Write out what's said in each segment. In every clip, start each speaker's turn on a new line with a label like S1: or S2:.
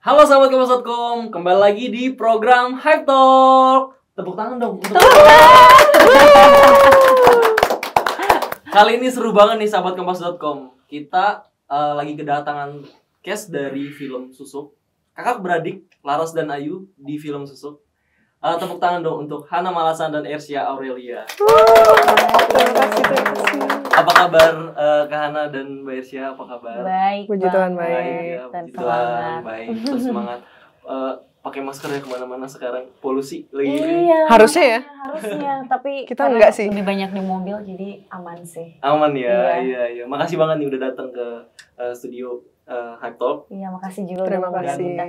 S1: Halo sahabat Kompas.com, kembali lagi di program Hype Talk. Tepuk tangan dong. Tepuk tangan. Kali ini seru banget nih sahabat Kompas.com. Kita uh, lagi kedatangan cast dari film Susuk. Kakak beradik Laras dan Ayu di film Susuk. Uh, eh, tepuk tangan dong untuk Hana Malasan dan Ersia Aurelia. Terima kasih, terima kasih. Apa kabar uh, eh, Kahana dan Mbak Irsya? Apa kabar? Baik. Puji Tuhan baik. baik ya, puji Tuhan baik. Terus semangat. Uh, pakai masker ya kemana-mana sekarang polusi lagi iya, harusnya ya harusnya
S2: tapi kita enggak sih lebih banyak di mobil jadi aman sih
S1: aman ya iya iya, iya. makasih banget nih udah datang ke uh, studio uh, Hype Talk
S2: iya makasih juga terima kasih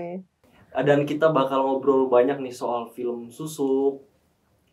S1: dan kita bakal ngobrol banyak nih soal film susuk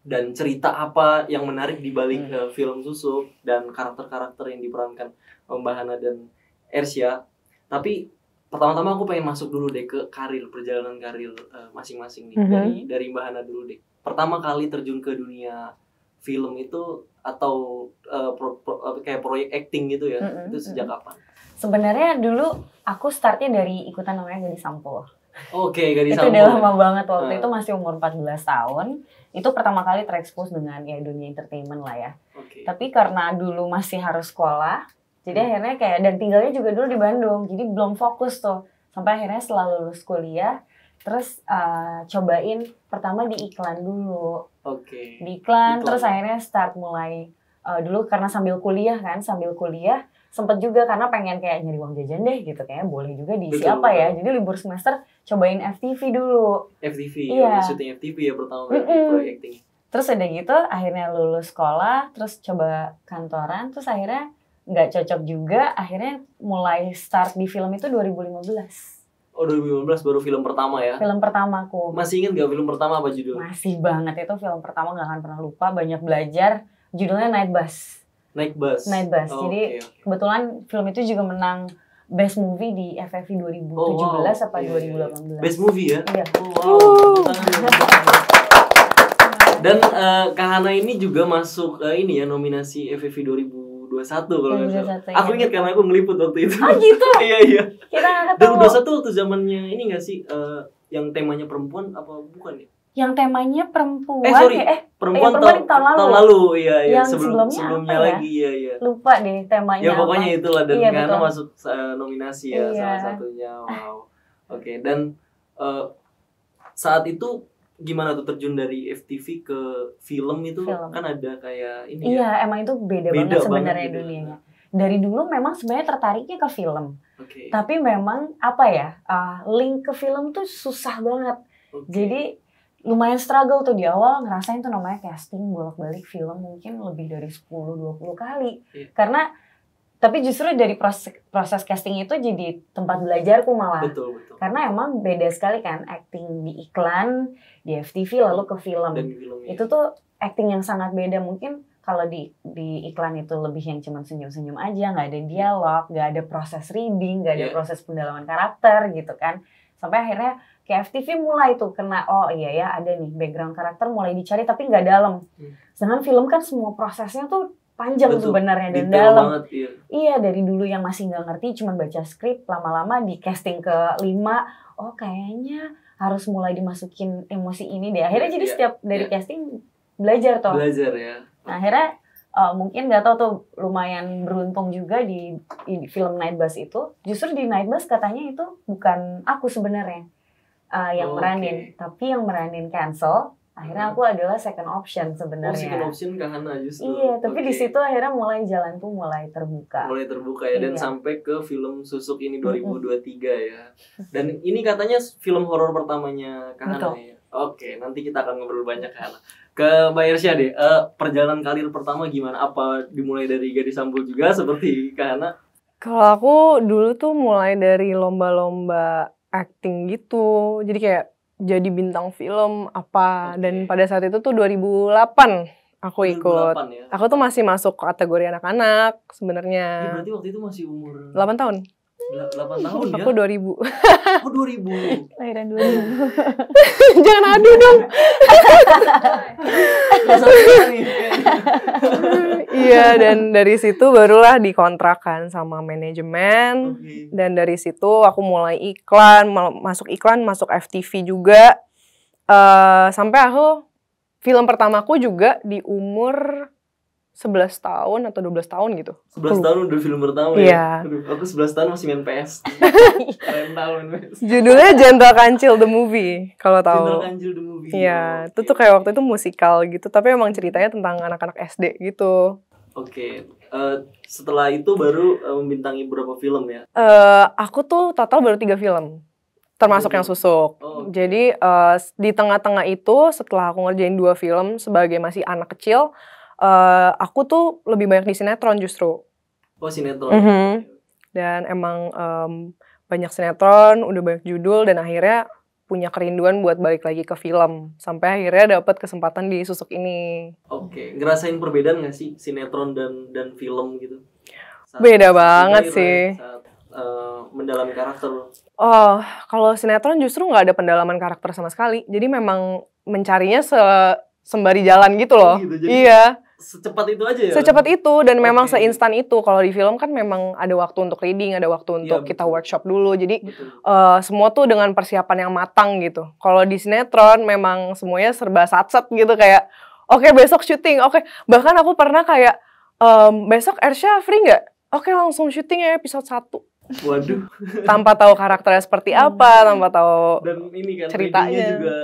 S1: dan cerita apa yang menarik di balik hmm. Eh, film Susuk dan karakter-karakter yang diperankan Om Bahana dan Ersia. Tapi pertama-tama aku pengen masuk dulu deh ke karir perjalanan karir masing eh, masing-masing nih -hmm. dari dari Mbak Hana dulu deh. Pertama kali terjun ke dunia film itu atau uh, pro, pro, kayak proyek acting gitu ya. Mm -hmm. Itu sejak mm -hmm. kapan?
S2: Sebenarnya dulu aku startnya dari ikutan namanya Gadis Sampul.
S1: Oke, okay, Gadis Sampul. Itu udah lama
S2: banget waktu uh. itu masih umur 14 tahun itu pertama kali terekspos dengan ya dunia entertainment lah ya. Okay. Tapi karena dulu masih harus sekolah, jadi hmm. akhirnya kayak dan tinggalnya juga dulu di Bandung, jadi belum fokus tuh. Sampai akhirnya setelah lulus kuliah, terus uh, cobain pertama di iklan dulu. Oke. Okay. Di iklan, iklan, terus akhirnya start mulai uh, dulu karena sambil kuliah kan, sambil kuliah sempet juga karena pengen kayak nyari uang jajan deh gitu kayak boleh juga di Betul. apa ya jadi libur semester cobain FTV dulu
S1: FTV ya, iya. ya syuting FTV ya pertama kali mm
S2: -mm. proyekting terus ada gitu akhirnya lulus sekolah terus coba kantoran terus akhirnya nggak cocok juga akhirnya mulai start di film itu 2015
S1: Oh 2015 baru film pertama ya? Film
S2: pertamaku. Masih
S1: ingat gak film pertama apa judulnya? Masih banget itu film pertama gak
S2: akan pernah lupa banyak belajar judulnya Night Bus.
S1: Night Bus. Night Bus. Oh, Jadi okay,
S2: okay. kebetulan film itu juga menang Best Movie di FFI 2017 oh, wow. apa yeah,
S1: 2018. Yeah. Best Movie ya? Iya.
S2: Oh, wow. Uh.
S1: Dan uh, eh, Kak Hana ini juga masuk uh, ini ya nominasi satu. 2021 kalau nggak salah. Ya. Aku iya. ingat karena aku ngeliput waktu itu. Ah gitu. iya iya.
S2: Kita nggak tahu.
S1: 2021 waktu zamannya ini nggak sih uh, yang temanya perempuan apa bukan ya?
S2: yang temanya perempuan eh, sorry. Ya, eh
S1: perempuan, eh, perempuan tahun, lalu. lalu iya iya yang sebelum, sebelumnya, sebelumnya apa ya? lagi ya? iya iya.
S2: Lupa deh temanya. Ya pokoknya apa. itulah dan iya, karena maksud masuk
S1: uh, nominasi ya iya. salah satunya. Wow. Oke, okay. dan uh, saat itu gimana tuh terjun dari FTV ke film itu film. kan ada kayak ini iya, ya.
S2: emang itu beda, beda banget sebenarnya banget gitu. dunianya. Dari dulu memang sebenarnya tertariknya ke film. Okay. Tapi memang apa ya? Uh, link ke film tuh susah banget. Okay. Jadi lumayan struggle tuh di awal ngerasain tuh namanya casting bolak-balik film mungkin lebih dari 10-20 kali. Yeah. Karena tapi justru dari proses, proses casting itu jadi tempat belajarku malah. Betul, betul. Karena emang beda sekali kan acting di iklan, di FTV lalu ke film. Dan film iya. Itu tuh acting yang sangat beda mungkin kalau di di iklan itu lebih yang cuman senyum-senyum aja, nggak ada dialog, nggak ada proses reading, nggak ada yeah. proses pendalaman karakter gitu kan. Sampai akhirnya kayak FTV mulai tuh kena oh iya ya ada nih background karakter mulai dicari tapi nggak dalam hmm. sedangkan film kan semua prosesnya tuh panjang sebenarnya dan dalam iya. iya dari dulu yang masih nggak ngerti cuman baca skrip lama-lama di casting ke lima oh kayaknya harus mulai dimasukin emosi ini deh akhirnya jadi iya, setiap dari iya. casting belajar toh belajar ya nah, akhirnya uh, mungkin nggak tau tuh lumayan beruntung juga di, di film Night Bus itu justru di Night Bus katanya itu bukan aku sebenarnya uh, yang oh, meranin. Tapi yang meranin cancel, akhirnya hmm. aku adalah second option
S1: sebenarnya. Oh, second option ke Hana justru. Iya, tapi okay. di
S2: situ akhirnya mulai jalan tuh mulai terbuka. Mulai
S1: terbuka ya dan iya. sampai ke film Susuk ini 2023 ya. Dan ini katanya film horor pertamanya Kak Hana ya. Oke, nanti kita akan ngobrol banyak ke Hana. Ke Mbak Irsya deh, uh, perjalanan karir pertama gimana? Apa dimulai dari gadis sampul juga seperti Kak Hana?
S3: Kalau aku dulu tuh mulai dari lomba-lomba acting gitu. Jadi kayak jadi bintang film apa okay. dan pada saat itu tuh 2008 aku ikut. 2008 ya? Aku tuh masih masuk kategori anak-anak sebenarnya. Ya, berarti
S1: waktu itu masih umur 8 tahun. 8 tahun ya? Aku 2000 Oh 2000
S2: Lahiran 2000 Jangan adu dong
S3: Iya dan dari situ barulah dikontrakan sama manajemen okay. dan dari situ aku mulai iklan masuk iklan masuk FTV juga uh, sampai aku film pertamaku juga di umur 11 tahun atau 12 tahun gitu. 11 tahun
S1: udah film pertama yeah. ya? Iya. Aduh, aku 11 tahun masih main PS.
S3: Judulnya Gentle Kancil The Movie, kalau tahu. Gentle Kancil The Movie. Iya, yeah. Oh, itu tuh kayak waktu itu musikal gitu, tapi emang ceritanya tentang anak-anak SD gitu.
S1: Oke, okay. uh, eh, setelah itu baru uh, membintangi beberapa film ya?
S3: Uh, aku tuh total baru tiga film, termasuk oh, yang susuk. Oh, Jadi uh, di tengah-tengah itu setelah aku ngerjain dua film sebagai masih anak kecil, uh, aku tuh lebih banyak di sinetron justru.
S1: Oh sinetron. Mm -hmm.
S3: Dan emang um, banyak sinetron, udah banyak judul dan akhirnya punya kerinduan buat balik lagi ke film sampai akhirnya dapat kesempatan di susuk ini.
S1: Oke, okay. ngerasain perbedaan gak sih sinetron dan dan film gitu?
S3: Saat Beda banget sih.
S1: Saat, uh, eh, mendalami karakter.
S3: Oh, kalau sinetron justru nggak ada pendalaman karakter sama sekali. Jadi memang mencarinya se sembari jalan gitu loh. Oh gitu, jadi... Iya
S1: secepat itu aja ya. Secepat
S3: itu dan memang seinstan itu. Kalau di film kan memang ada waktu untuk reading, ada waktu iya, untuk ya, kita workshop dulu. Jadi uh, semua tuh dengan persiapan yang matang gitu. Kalau di sinetron memang semuanya serba satset gitu kayak oke okay, besok syuting, oke. Okay. Bahkan aku pernah kayak um, besok Ersha free nggak? Oke okay, langsung syuting ya episode 1. Waduh. tanpa tahu karakternya seperti apa, tanpa tahu
S1: dan ini kan ceritanya juga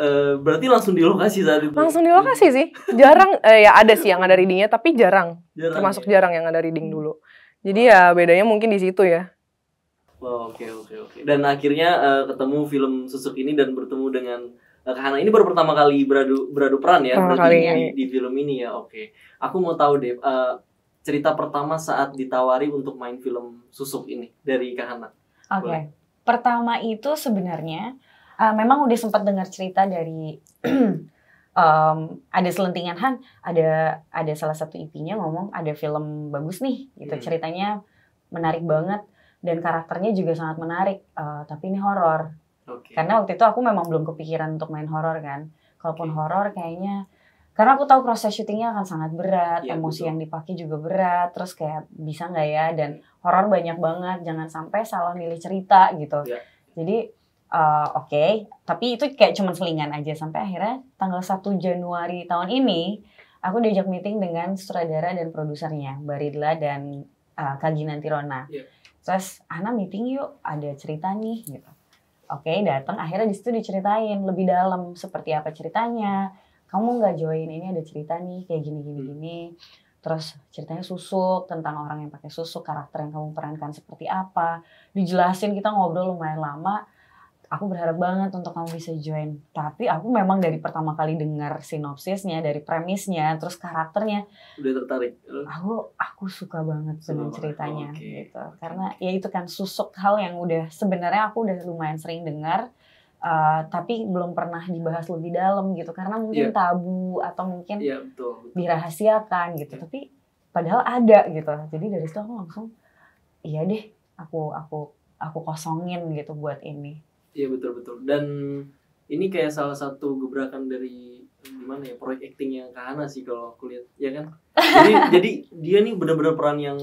S1: Eh, berarti langsung di lokasi saat itu. Langsung
S3: di lokasi sih. Jarang eh, ya ada sih yang ada readingnya tapi jarang. jarang Termasuk ya? jarang yang ada reading hmm. dulu. Jadi ya bedanya mungkin di situ ya.
S1: Oh, oke oke oke. Dan akhirnya uh, ketemu film Susuk ini dan bertemu dengan uh, Kahana. Ini baru pertama kali beradu beradu peran ya pertama berarti kali, di, di film ini ya. Oke. Okay. Aku mau tahu deh uh, cerita pertama saat ditawari untuk main film Susuk ini dari Kahana.
S2: Oke. Okay. Pertama itu sebenarnya Eh, memang udah sempat dengar cerita dari um, ada selentingan Han, ada ada salah satu IP-nya ngomong ada film bagus nih, gitu hmm. ceritanya menarik banget dan karakternya juga sangat menarik, uh, tapi ini horor. Okay. Karena waktu itu aku memang belum kepikiran untuk main horor kan, kalaupun okay. horor kayaknya karena aku tahu proses syutingnya akan sangat berat, ya, emosi betul. yang dipakai juga berat, terus kayak bisa nggak ya dan iya. horor banyak banget, jangan sampai salah milih cerita gitu. Ya. Jadi uh, oke, okay. tapi itu kayak cuman selingan aja sampai akhirnya tanggal 1 Januari tahun ini aku diajak meeting dengan sutradara dan produsernya Baridla dan uh, eh, Nanti Tirona. Yeah. Terus Ana meeting yuk, ada cerita nih gitu. Oke, okay, datang akhirnya di situ diceritain lebih dalam seperti apa ceritanya. Kamu nggak join ini ada cerita nih kayak gini gini hmm. gini. Terus ceritanya susuk tentang orang yang pakai susuk, karakter yang kamu perankan seperti apa. Dijelasin kita ngobrol lumayan lama aku berharap banget untuk kamu bisa join. Tapi aku memang dari pertama kali dengar sinopsisnya, dari premisnya, terus karakternya.
S1: Udah tertarik. Ya?
S2: Aku aku suka banget dengan ceritanya okay. gitu. Karena ya itu kan susuk hal yang udah sebenarnya aku udah lumayan sering dengar. Uh, tapi belum pernah dibahas lebih dalam gitu karena mungkin yeah. tabu atau mungkin
S1: yeah, betul, betul.
S2: dirahasiakan gitu yeah. tapi padahal ada gitu jadi dari situ aku langsung iya deh aku aku aku kosongin gitu buat ini
S1: Iya betul betul. Dan ini kayak salah satu gebrakan dari gimana ya proyek acting yang Kahana sih kalau aku lihat, ya kan? Jadi jadi dia nih benar-benar peran yang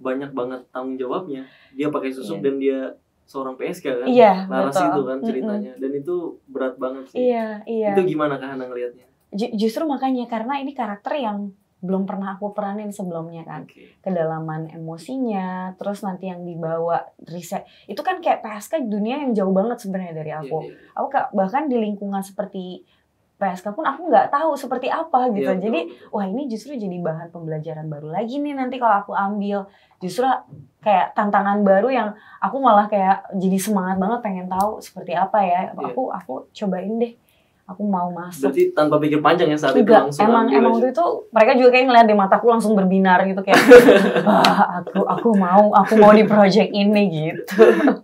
S1: banyak banget tanggung jawabnya. Dia pakai susuk yeah. dan dia seorang PSK kan, yeah, Laras betul. itu kan ceritanya, dan itu berat banget sih. Iya yeah,
S2: iya. Yeah. Itu gimana
S1: Kahana ngelihatnya?
S2: justru makanya karena ini karakter yang belum pernah aku peranin sebelumnya kan okay. kedalaman emosinya terus nanti yang dibawa riset itu kan kayak PSK dunia yang jauh banget sebenarnya dari iya, aku yeah, yeah. aku bahkan di lingkungan seperti PSK pun aku nggak tahu seperti apa iya, gitu yeah, jadi wah ini justru jadi bahan pembelajaran baru lagi nih nanti kalau aku ambil justru kayak tantangan baru yang aku malah kayak jadi semangat banget pengen tahu seperti apa ya iya. aku aku cobain deh aku mau masuk. Berarti
S1: tanpa pikir panjang ya saat Tidak, itu langsung. Emang
S2: emang waktu itu mereka juga kayak ngeliat di mataku langsung berbinar gitu kayak ah, aku aku mau aku mau di project ini gitu.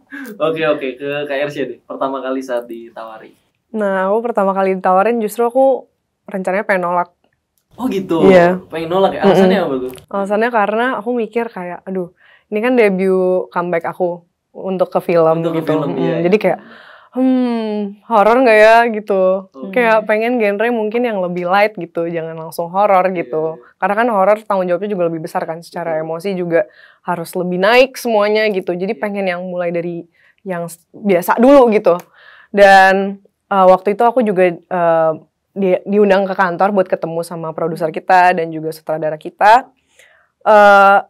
S1: Oke oke ke KRC deh pertama kali saat ditawari.
S3: Nah aku pertama kali ditawarin justru aku rencananya pengen nolak. Oh gitu. Iya. Yeah.
S1: Pengen nolak ya alasannya mm -hmm. apa tuh?
S3: Alasannya karena aku mikir kayak aduh ini kan debut comeback aku untuk ke film untuk gitu. Ke film, hmm. iya. Jadi kayak iya hmm horor nggak ya gitu hmm. kayak pengen genre mungkin yang lebih light gitu jangan langsung horor iya, gitu yeah. Iya. karena kan horor tanggung jawabnya juga lebih besar kan secara emosi juga harus lebih naik semuanya gitu jadi iya. pengen yang mulai dari yang biasa dulu gitu dan uh, waktu itu aku juga uh, di, diundang ke kantor buat ketemu sama produser kita dan juga sutradara kita. Uh,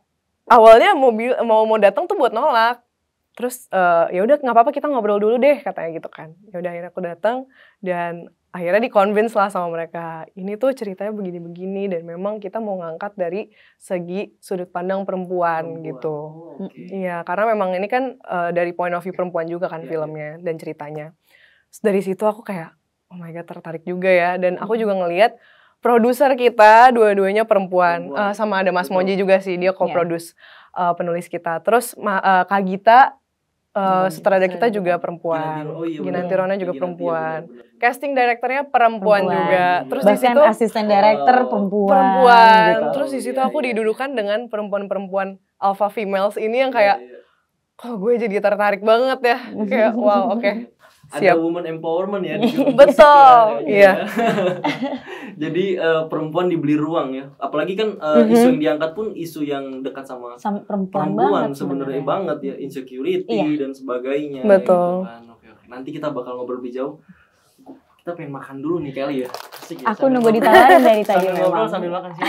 S3: awalnya mau mau datang tuh buat nolak, terus uh, ya udah nggak apa-apa kita ngobrol dulu deh katanya gitu kan ya udah akhirnya aku datang dan akhirnya di convince lah sama mereka ini tuh ceritanya begini-begini dan memang kita mau ngangkat dari segi sudut pandang perempuan, perempuan. gitu oh, okay. Mm, iya karena memang ini kan uh, dari point of view perempuan juga kan yeah, iya. filmnya yeah. dan ceritanya Terus dari situ aku kayak oh my god tertarik juga ya dan aku juga ngelihat produser kita dua-duanya perempuan, perempuan. Uh, sama ada Mas Moji juga sih dia iya. co-produce yeah. uh, penulis kita terus uh, Kak Gita uh, sutradara kita juga perempuan. Oh, iya, Ginanti Rona juga perempuan. Casting direkturnya perempuan, perempuan juga. Terus Bahkan di situ asisten director perempuan. Perempuan. Gitu. Terus di situ aku didudukan dengan perempuan-perempuan alpha females ini yang kayak iya, iya. kok gue jadi tertarik banget ya. Kayak wow, oke. Okay.
S1: Siap. ada woman empowerment ya. Betul. Iya. Jadi uh, perempuan dibeli ruang ya. Apalagi kan uh, mm-hmm. isu yang diangkat pun isu yang dekat sama, sama perempuan, perempuan sebenarnya banget ya insecurity iya. dan sebagainya. Gitu Betul. Ya, kan. Oke, oke. Nanti kita bakal ngobrol lebih jauh. Kita pengen makan dulu nih Kelly ya. Asik ya aku nunggu ditawarin dari tadi sambil memang. Ngobrol, sambil makan sih.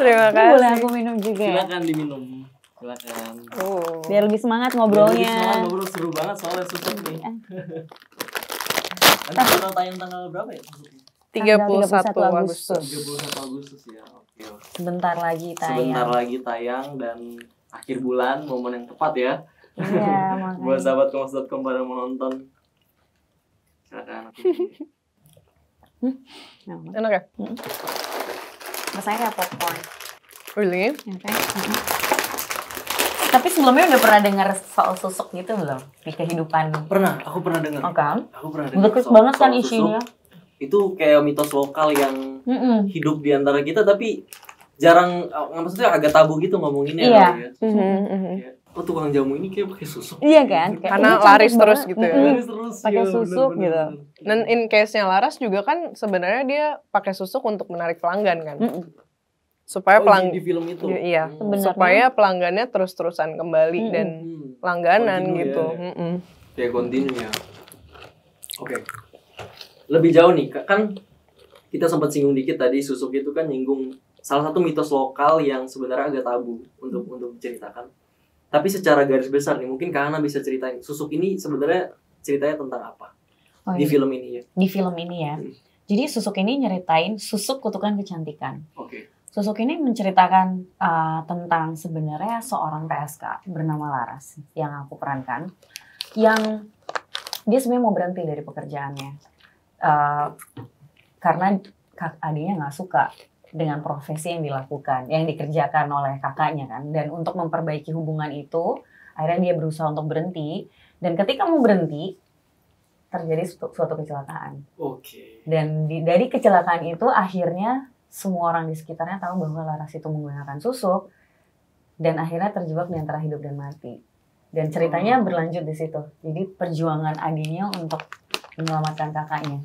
S1: Terima kasih. Boleh aku minum juga. Silakan diminum. Silakan. Oh. Biar lebih semangat ngobrolnya. Biar lebih semangat ngobrol seru banget soalnya susah nih. Iya. Nanti kita tayang tanggal berapa ya? Tiga 31, 31 Agustus. 31 Agustus ya. Oke. okay.
S2: Sebentar lagi tayang. Sebentar lagi
S1: tayang dan akhir bulan momen yang tepat ya. Iya, Buat sahabat kompas.com pada menonton. Silakan.
S3: hmm? Enak ya? Hmm.
S2: kayak popcorn. Oh, really? Okay. Mm -hmm. Tapi sebelumnya udah pernah dengar soal susuk gitu belum di kehidupan? Pernah, aku pernah dengar. Oke. Oh, okay.
S1: Aku pernah dengar. Bagus banget kan susuk. Itu kayak mitos lokal yang mm -mm. hidup di antara kita tapi jarang eh, maksudnya agak tabu gitu ngomonginnya iya. ya. Mm
S2: -hmm.
S1: Oh tukang jamu ini kayak pakai susuk.
S2: Iya kan? Kayak Karena gitu ya. laris terus
S3: gitu ya. Mm
S1: terus. Pakai ya, susuk bener, gitu.
S3: Dan in case-nya Laras juga kan sebenarnya dia pakai susuk untuk menarik pelanggan kan. Mm -hmm supaya oh, pelang di film itu iya, iya. hmm. supaya pelanggannya terus-terusan kembali hmm. dan hmm. langganan continue, gitu ya, ya. Hmm.
S1: ya continue ya oke okay. lebih jauh nih kan kita sempat singgung dikit tadi susuk itu kan nyinggung salah satu mitos lokal yang sebenarnya agak tabu untuk untuk diceritakan tapi secara garis besar nih mungkin karena bisa ceritain susuk ini sebenarnya ceritanya tentang apa oh, di iya. film ini ya
S2: di film ini ya hmm. Jadi susuk ini nyeritain susuk kutukan kecantikan. Oke. Okay. Sosok ini menceritakan uh, tentang sebenarnya seorang PSK bernama Laras yang aku perankan, yang dia sebenarnya mau berhenti dari pekerjaannya uh, karena kak adiknya nggak suka dengan profesi yang dilakukan, yang dikerjakan oleh kakaknya kan. Dan untuk memperbaiki hubungan itu, akhirnya dia berusaha untuk berhenti. Dan ketika mau berhenti, terjadi suatu, suatu kecelakaan. Oke. Okay. Dan di, dari kecelakaan itu akhirnya semua orang di sekitarnya tahu bahwa Laras itu menggunakan susuk dan akhirnya terjebak di antara hidup dan mati. Dan ceritanya hmm. berlanjut di situ. Jadi perjuangan adiknya untuk menyelamatkan kakaknya.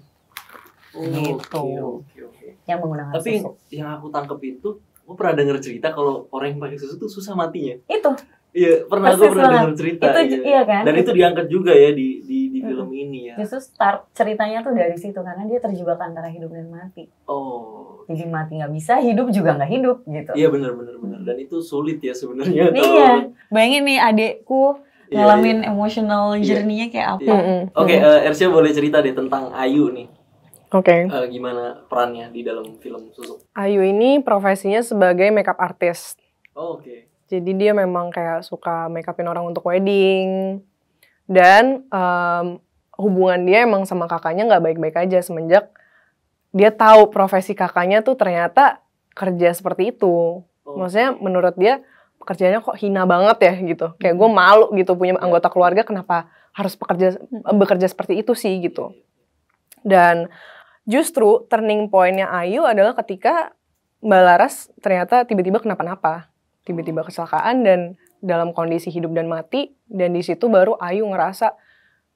S1: Oh, gitu. Okay, okay, okay.
S2: Yang menggunakan Tapi susuk.
S1: yang aku tangkep itu, aku pernah dengar cerita kalau orang yang pakai susuk itu susah matinya. Itu. Iya, pernah Persis aku pernah dengar cerita. Itu, ya. iya kan? Dan itu diangkat juga ya di di, di film hmm. ini ya.
S2: Justru start ceritanya tuh dari situ karena dia terjebak antara hidup dan mati.
S1: Oh
S2: jadi mati nggak bisa hidup juga nggak hidup
S1: gitu iya benar benar benar dan itu sulit ya sebenarnya iya
S2: bayangin nih adekku iya, ngalamin iya, yeah. emotional iya. journey-nya kayak apa Iya. oke okay,
S1: uh, eh, Ersia boleh cerita deh tentang Ayu nih Oke. Okay. Uh, eh, gimana perannya di dalam film Susuk?
S3: Ayu ini profesinya sebagai makeup artist. Oh, Oke. Okay. Jadi dia memang kayak suka makeupin orang untuk wedding dan um, hubungan dia emang sama kakaknya nggak baik-baik aja semenjak dia tahu profesi kakaknya tuh ternyata kerja seperti itu. Oh. Maksudnya menurut dia pekerjaannya kok hina banget ya gitu. Kayak gue hmm. malu gitu punya iya. anggota keluarga kenapa harus bekerja hmm. bekerja seperti itu sih gitu. Iya, iya. Dan justru turning pointnya Ayu adalah ketika Mbak Laras ternyata tiba-tiba kenapa-napa, tiba-tiba oh. kecelakaan dan dalam kondisi hidup dan mati dan di situ baru Ayu ngerasa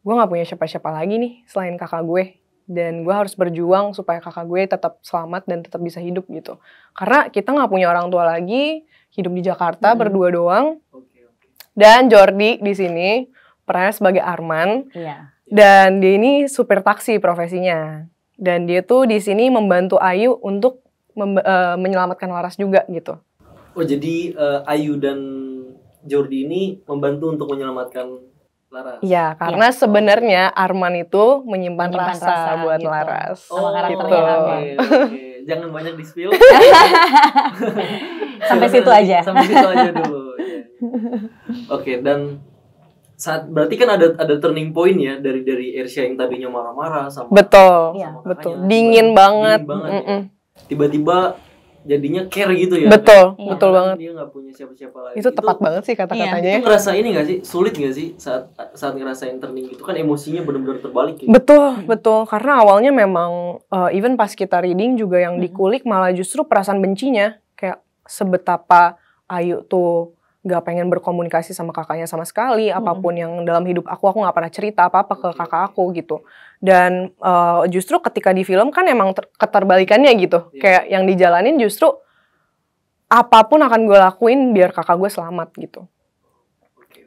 S3: gue nggak punya siapa-siapa lagi nih selain kakak gue dan gue harus berjuang supaya kakak gue tetap selamat dan tetap bisa hidup gitu karena kita nggak punya orang tua lagi hidup di Jakarta hmm. berdua doang okay,
S2: okay. dan
S3: Jordi di sini perannya sebagai Arman yeah. dan dia ini supir taksi profesinya dan dia tuh di sini membantu Ayu untuk uh, menyelamatkan Laras juga gitu
S1: oh jadi uh, Ayu dan Jordi ini membantu untuk menyelamatkan Laras. Ya, karena ya. sebenarnya
S3: Arman itu menyimpan, menyimpan rasa, rasa buat gitu. Laras. Oh, gitu. Okay,
S1: Jangan banyak di spill. Sampai situ aja. Sampai situ aja dulu. Iya. Oke, okay, dan saat berarti kan ada ada turning point ya dari dari Ersya yang tadinya marah-marah sama
S3: Betul. Iya. Sama ya, betul. Dingin banget. Dingin banget. Mm
S1: Tiba-tiba jadinya care gitu ya betul kan? betul banget dia nggak punya siapa-siapa
S3: lagi itu tepat itu, banget sih kata-katanya iya. Ya. itu ngerasa ini
S1: gak sih sulit gak sih saat saat ngerasain turning itu kan emosinya benar-benar terbalik gitu.
S3: betul betul karena awalnya memang uh, even pas kita reading juga yang hmm. dikulik malah justru perasaan bencinya kayak sebetapa Ayu tuh gak pengen berkomunikasi sama kakaknya sama sekali hmm. apapun yang dalam hidup aku aku nggak pernah cerita apa apa ke kakak aku gitu dan uh, justru ketika di film kan emang keterbalikannya gitu yeah. kayak yang dijalanin justru apapun akan gue lakuin biar kakak gue selamat gitu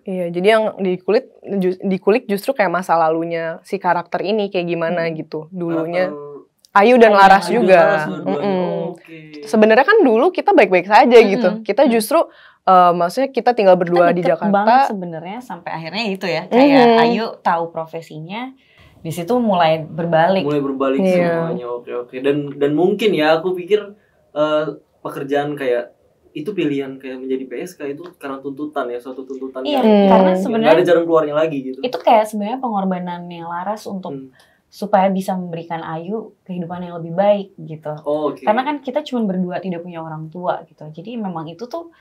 S3: Iya, jadi yang di kulit di kulit justru kayak masa lalunya si karakter ini kayak gimana hmm. gitu dulunya. Uh, Ayu dan Laras Ayu juga. Mm Okay. Sebenarnya kan dulu kita baik-baik saja mm -hmm. gitu. Hmm. Kita hmm. justru uh, maksudnya kita tinggal
S1: berdua kita di
S2: Jakarta sebenarnya sampai akhirnya itu ya kayak mm. Ayu tahu profesinya di situ mulai berbalik mulai berbalik yeah. semuanya
S1: oke oke dan dan mungkin ya aku pikir uh, pekerjaan kayak itu pilihan kayak menjadi PSK itu karena tuntutan ya suatu tuntutan iya, yang hmm. karena sebenarnya ada jarang keluarnya lagi gitu itu
S2: kayak sebenarnya pengorbanan yang Laras untuk hmm. supaya bisa memberikan Ayu kehidupan yang lebih baik
S1: gitu oh, okay. karena
S2: kan kita cuma berdua tidak punya orang tua gitu jadi memang itu tuh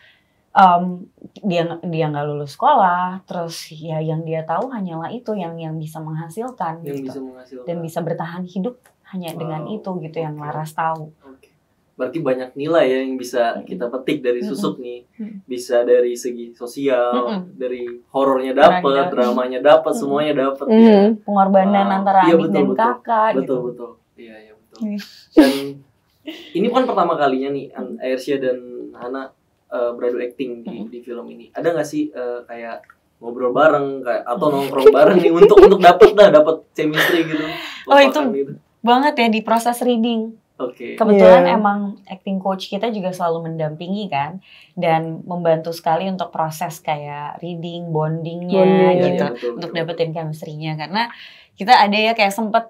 S2: um, dia dia nggak lulus sekolah terus ya yang dia tahu hanyalah itu yang yang bisa menghasilkan yang gitu. bisa menghasilkan. dan bisa bertahan hidup hanya wow. dengan itu gitu yang Laras tahu okay.
S1: berarti banyak nilai ya yang bisa kita petik dari susuk mm-hmm. nih bisa dari segi sosial mm-hmm. dari horornya dapat dramanya dapat mm-hmm. semuanya dapat mm-hmm. ya.
S2: pengorbanan wow. antara iya, adik dan betul. kakak betul gitu.
S1: betul iya iya betul dan ini kan pertama kalinya nih Airsia dan Hana uh, eh, beradu acting di, hmm. di film ini ada nggak sih uh, kayak ngobrol bareng kayak atau nongkrong bareng nih untuk untuk dapat dah dapat chemistry gitu
S2: oh itu gitu. banget ya di proses reading
S1: Okay. Kebetulan yeah.
S2: emang acting coach kita juga selalu mendampingi kan dan membantu sekali untuk proses kayak reading, bondingnya yeah, gitu, yeah, iya, betul, untuk betul. dapetin chemistry-nya karena kita ada ya kayak sempet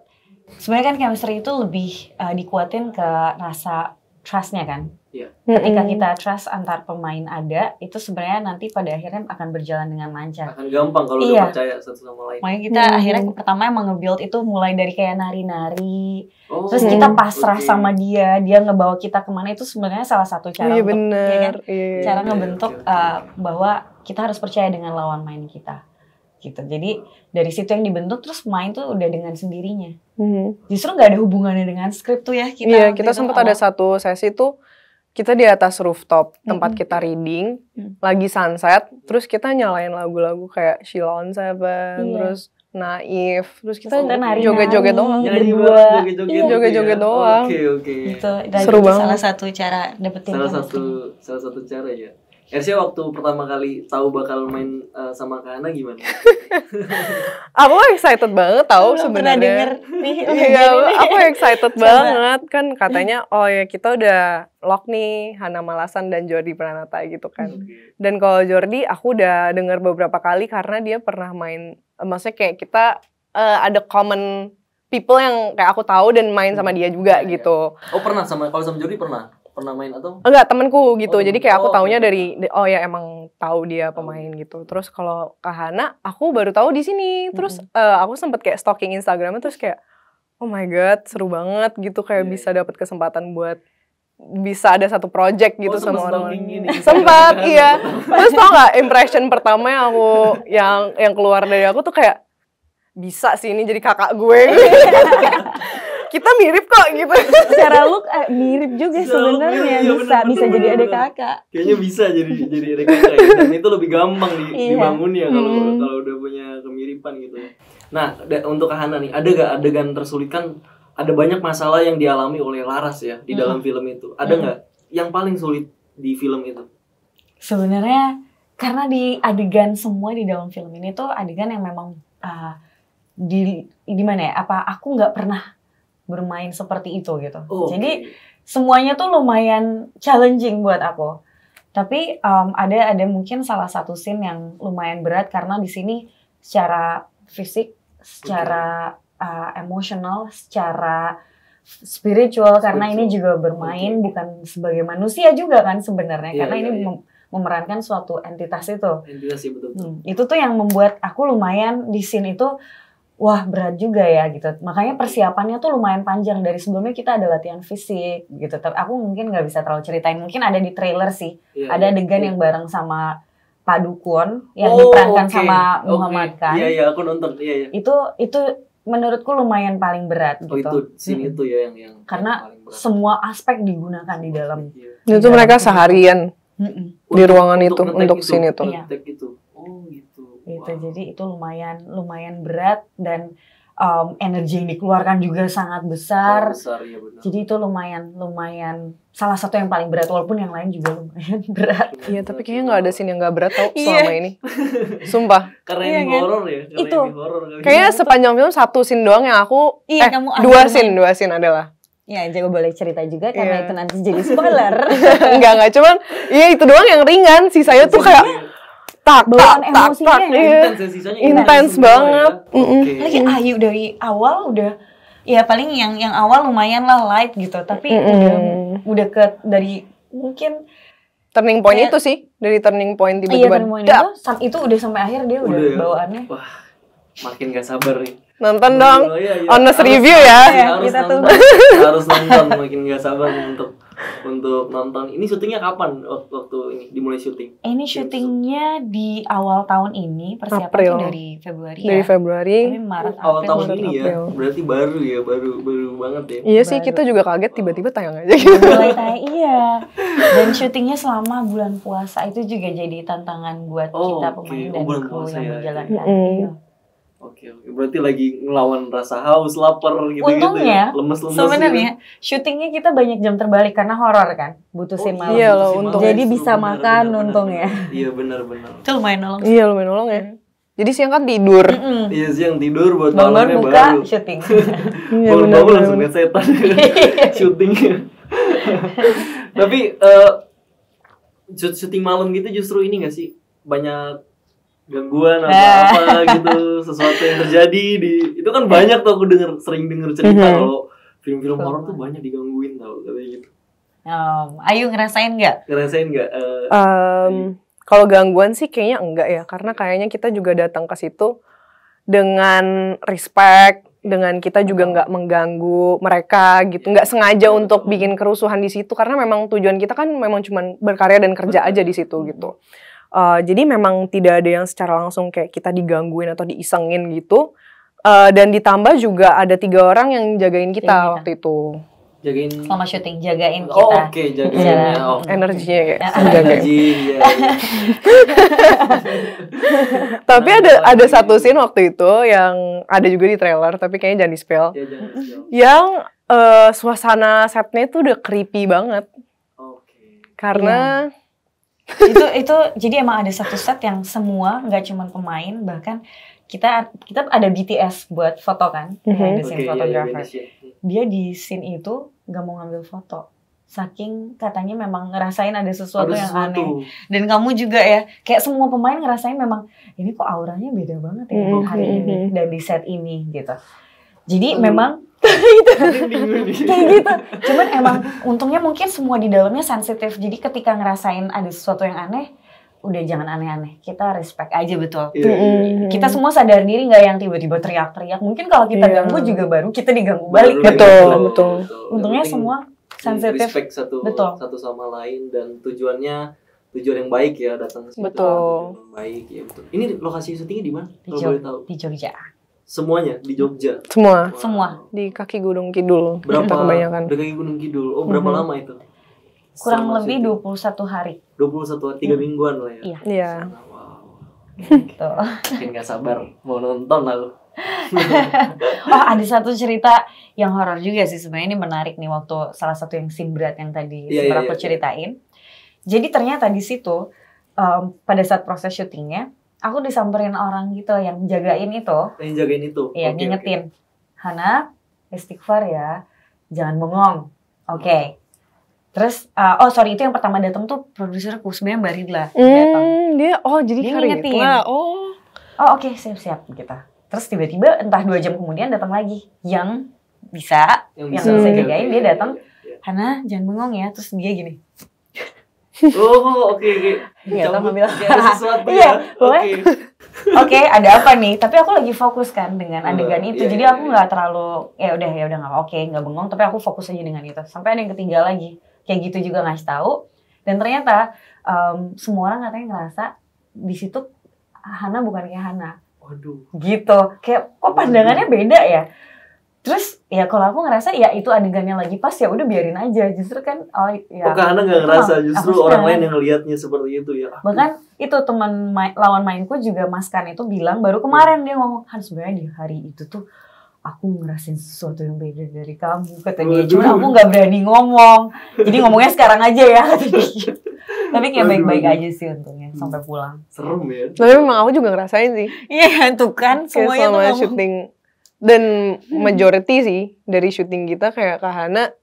S2: sebenarnya kan chemistry itu lebih uh, dikuatin ke rasa trustnya kan. Yeah. Ketika kita trust antar pemain ada, itu sebenarnya nanti pada akhirnya akan berjalan dengan lancar. Akan
S1: gampang kalau yeah. udah iya. percaya satu sama lain. Makanya
S2: kita hmm. akhirnya pertama emang nge-build itu mulai dari kayak nari-nari.
S3: Oh, Terus kita pasrah okay. sama
S2: dia, dia ngebawa kita kemana itu sebenarnya salah satu cara yeah, untuk Ya kan? Yeah. Iya, cara iya. ngebentuk yeah, okay, okay. Uh, bahwa kita harus percaya dengan lawan main kita gitu. Jadi dari situ yang dibentuk terus main tuh udah dengan sendirinya. Mm-hmm. Justru nggak ada hubungannya dengan skrip tuh ya kita. Iya, kita sempat ada satu
S3: sesi tuh kita di atas rooftop tempat mm-hmm. kita reading, mm-hmm. lagi sunset, terus kita nyalain lagu-lagu kayak Shilon Seven, iya. terus Naif, terus kita
S2: joget-joget doang, berdua, iya, ya. joget-joget doang. Oke oke. Gitu. Itu seru banget. salah satu cara dapetin salah
S1: satu salah satu cara ya ersia waktu pertama kali tahu bakal main uh, sama Kana gimana?
S2: aku excited banget tahu
S1: sebenarnya. Pernah denger
S2: nih. Iya,
S3: aku excited banget
S1: kan katanya oh ya kita
S3: udah lock nih Hana Malasan dan Jordi Pranata gitu kan. Hmm. Dan kalau Jordi aku udah dengar beberapa kali karena dia pernah main eh, maksudnya kayak kita uh, ada common people yang kayak aku tahu dan main sama hmm. dia juga iya, iya. gitu.
S1: Oh, pernah sama kalau sama Jordi pernah? pernah main atau? Enggak,
S3: temanku gitu. Oh, Jadi kayak aku oh, taunya okay. dari oh ya emang tahu dia pemain oh. gitu. Terus kalau Kahana aku baru tahu di sini. Terus mm -hmm. uh, aku sempet kayak stalking Instagramnya terus kayak oh my god, seru banget gitu kayak yeah. bisa iya. dapat kesempatan buat bisa ada satu project gitu oh, sama orang. Sempat, iya. Terus tau gak impression pertama yang aku yang yang keluar dari aku tuh kayak bisa sih ini jadi kakak
S1: gue.
S3: kita mirip kok gitu secara look
S2: eh, mirip juga sebenarnya ya, bisa bener, bisa jadi adik kakak
S1: kayaknya bisa jadi jadi adik kakak gitu. dan itu lebih gampang di, iya. dibangunnya kalau hmm. kalau udah punya kemiripan gitu nah untuk Hana nih ada gak adegan tersulitkan ada banyak masalah yang dialami oleh Laras ya di hmm. dalam film itu ada hmm. nggak hmm. yang paling sulit di film itu
S2: sebenarnya karena di adegan semua di dalam film ini tuh adegan yang memang uh, di di ya apa aku nggak pernah bermain seperti itu gitu.
S1: Oh, Jadi
S2: semuanya tuh lumayan challenging buat aku. Tapi um, ada ada mungkin salah satu scene yang lumayan berat karena di sini secara fisik, secara uh, emosional, secara spiritual, spiritual karena ini juga bermain okay. bukan sebagai manusia juga kan sebenarnya yeah, karena yeah, ini yeah. Mem memerankan suatu entitas itu.
S1: Entitas ya betul. Hmm,
S2: itu tuh yang membuat aku lumayan di scene itu wah berat juga ya gitu. Makanya persiapannya tuh lumayan panjang dari sebelumnya kita ada latihan fisik gitu. Tapi aku mungkin nggak bisa terlalu ceritain. Mungkin ada di trailer sih. Yeah, ada iya. adegan yeah. yang bareng sama Pak
S1: Dukun yang oh, diperankan okay. sama Muhammad okay. Iya, kan. Iya yeah, iya aku nonton. Iya iya.
S2: Itu itu menurutku lumayan paling berat oh, gitu. Oh
S1: itu sini hmm. itu ya yang yang
S2: karena yang semua aspek digunakan di dalam. Iya. Itu mereka seharian mm -mm. di ruangan untuk itu untuk sini itu. Iya gitu. Wow. Jadi itu lumayan lumayan berat dan um, energi yang dikeluarkan juga sangat besar. besar ya benar. Jadi itu lumayan lumayan salah satu yang paling berat walaupun yang lain juga lumayan
S3: berat. Iya, iya tapi kayaknya nggak ada scene yang nggak berat tau iya. selama ini. Sumpah. Karena
S2: iya, ini kan? horror ya. Karena itu. kayaknya
S3: sepanjang film satu scene doang
S2: yang aku. Iya, eh, kamu dua scene dua scene adalah. Ya, jago boleh cerita juga karena yeah. itu nanti jadi spoiler.
S3: enggak, enggak. Cuman, iya itu doang yang ringan. Sisanya tuh kayak, tak bawaan tak, kan emosinya tak, tak, intens ya, gitu. gitu banget
S2: ya. lagi Ayu ah, dari awal udah ya paling yang yang awal lumayan lah light gitu tapi mm udah udah ke dari mungkin
S3: turning point kayak, itu sih dari turning point iya, tiba-tiba iya, turning point itu,
S2: itu udah sampai akhir dia udah, udah ya? bawaannya
S1: wah makin gak sabar nih
S2: nonton dong oh, iya, iya, honest harus, review ya, ya harus kita nonton,
S1: harus nonton makin gak sabar untuk untuk nonton. Ini syutingnya kapan waktu, waktu ini dimulai syuting?
S2: Ini syutingnya di awal tahun ini persiapan April. dari Februari ya. Dari Februari. Tapi Maret, awal April, tahun ini ya. April. ya.
S1: Berarti baru ya, baru baru banget ya. Iya baru. sih
S2: kita juga kaget oh. tiba-tiba tayang aja gitu. Mulai tayang iya. Dan syutingnya selama bulan puasa itu juga jadi tantangan buat oh,
S1: kita pemain okay. Oh, dan oh, kru yang ya. menjalankan. Mm -hmm. Oke, oke. Berarti lagi ngelawan rasa haus, lapar gitu-gitu ya? Untungnya, ya. Lemes-lemes. Sebenarnya
S2: gitu. syutingnya kita banyak jam terbalik karena horor kan. Butuh oh, malam. Iya loh, untung. Jadi bisa bener, makan bener, untung bener, ya.
S1: Iya, benar-benar.
S2: Itu lumayan nolong. Iya, iya, lumayan nolong ya. Jadi siang kan tidur. Mm -mm.
S1: Iya, siang tidur buat Bangun, malamnya buka, baru.
S2: syuting. Bangun-bangun iya, langsung lihat setan. Syutingnya.
S1: Tapi uh, eh, syuting malam gitu justru ini gak sih? Banyak gangguan atau eh. apa gitu sesuatu yang terjadi di itu kan banyak tuh aku denger sering denger cerita mm kalau film-film horor tuh banyak digangguin tau katanya gitu.
S3: Um, Ayu ngerasain nggak? Ngerasain nggak? Uh, um, kalau gangguan sih kayaknya enggak ya karena kayaknya kita juga datang ke situ dengan respect dengan kita juga nggak mengganggu mereka gitu nggak sengaja untuk bikin kerusuhan di situ karena memang tujuan kita kan memang cuma berkarya dan kerja aja di situ gitu Uh, jadi memang tidak ada yang secara langsung kayak kita digangguin atau diisengin gitu. Uh, dan ditambah juga ada tiga orang yang jagain kita waktu itu.
S1: Jagain
S2: selama syuting jagain
S1: oh, kita. Iya. Ya, oh, oke, okay, jagain ya. Yeah. Oh.
S3: Energinya kayak energi. Ya. Iya, iya. tapi ada ada satu scene waktu itu yang ada juga di trailer tapi kayaknya jangan di spell. Ya, jangan yang uh, suasana setnya itu udah creepy banget.
S1: Oke. Okay.
S2: Karena yeah itu itu jadi emang ada satu set yang semua nggak cuma pemain bahkan kita kita ada BTS buat foto kan mm -hmm. the scene okay, iya, iya, photographer yeah, yeah, iya, dia di scene itu nggak mau ngambil foto saking katanya memang ngerasain ada sesuatu ada yang aneh dan kamu juga ya kayak semua pemain ngerasain memang ini kok auranya beda banget ya mm -hmm. hari ini mhm. dan di set ini gitu jadi mm -hmm. memang gitu kayak gitu cuman emang untungnya mungkin semua di dalamnya sensitif jadi ketika ngerasain ada sesuatu yang aneh udah jangan aneh-aneh kita respect aja betul yeah. Iya, iya. mm-hmm. kita semua sadar diri nggak yang tiba-tiba teriak-teriak mungkin kalau kita yeah. ganggu juga baru kita diganggu
S1: balik baru betul, betul betul untungnya semua
S2: sensitif respect
S1: satu betul. satu sama lain dan tujuannya tujuan yang baik ya datang ke situ betul baik ya betul ini lokasi syutingnya di mana di, Jog- boleh tahu di Jogja Semuanya di Jogja.
S3: Semua. Wow. Semua di kaki Gunung Kidul. Berapa
S1: kebanyakan? Di kaki Gunung Kidul. Oh, berapa mm -hmm. lama itu?
S3: Kurang Sama lebih puluh satu hari.
S1: 21 hari, 3 tiga mm. mingguan lah ya.
S3: Iya. Iya. Wow.
S1: Gitu. Mungkin gak sabar mau nonton lalu.
S2: oh ada satu cerita yang horor juga sih sebenarnya ini menarik nih waktu salah satu yang simbrat yang tadi yeah, iya, iya, yeah, aku yeah, iya. ceritain. Yeah. Jadi ternyata di situ um, pada saat proses syutingnya aku disamperin orang gitu yang jagain itu.
S1: Yang jagain itu. Iya, okay, ngingetin.
S2: Okay. Hana, istighfar ya. Jangan bengong. Oke. Okay. Terus uh, oh sorry itu yang pertama datang tuh produserku sebenarnya Mbak Ridla hmm, Dia oh jadi dia ngingetin. Ridla. Oh. Oh oke okay, siap-siap kita. Gitu. Terus tiba-tiba entah dua jam kemudian datang lagi yang bisa yang, yang bisa, bisa hmm. jagain dia datang. Iya, iya, iya. Hana jangan bengong ya. Terus dia
S1: gini. Oh, oke oke. Iya, sesuatu iya, ya. Oke.
S2: Oke, ada apa nih? Tapi aku lagi fokus kan dengan adegan itu. Iya, jadi iya, aku nggak terlalu ya udah ya udah nggak oke, okay, nggak bengong, tapi aku fokus aja dengan itu. Sampai ada yang ketiga lagi. Kayak gitu juga ngasih tahu. Dan ternyata um, semua orang katanya ngerasa di situ Hana bukan kayak Hana. Waduh. Gitu. Kayak kok pandangannya beda ya? terus ya kalau aku ngerasa ya itu adegannya lagi pas ya udah biarin aja justru kan oh ya oh, karena nggak ngerasa justru orang lain yang
S1: ngelihatnya seperti itu ya
S2: bahkan itu teman main, lawan mainku juga Mas kan itu bilang baru kemarin dia ngomong harus sebenarnya di hari itu tuh aku ngerasin sesuatu yang beda dari kamu katanya cuma aku nggak berani ngomong jadi ngomongnya sekarang aja ya gitu.
S1: tapi kayak baik-baik
S2: aja sih untungnya hmm. sampai pulang
S1: serem ya
S3: tapi memang aku juga ngerasain sih
S2: iya tuh kan semuanya kayak selama tuh syuting
S3: dan hmm. majority sih dari syuting kita kayak Kahana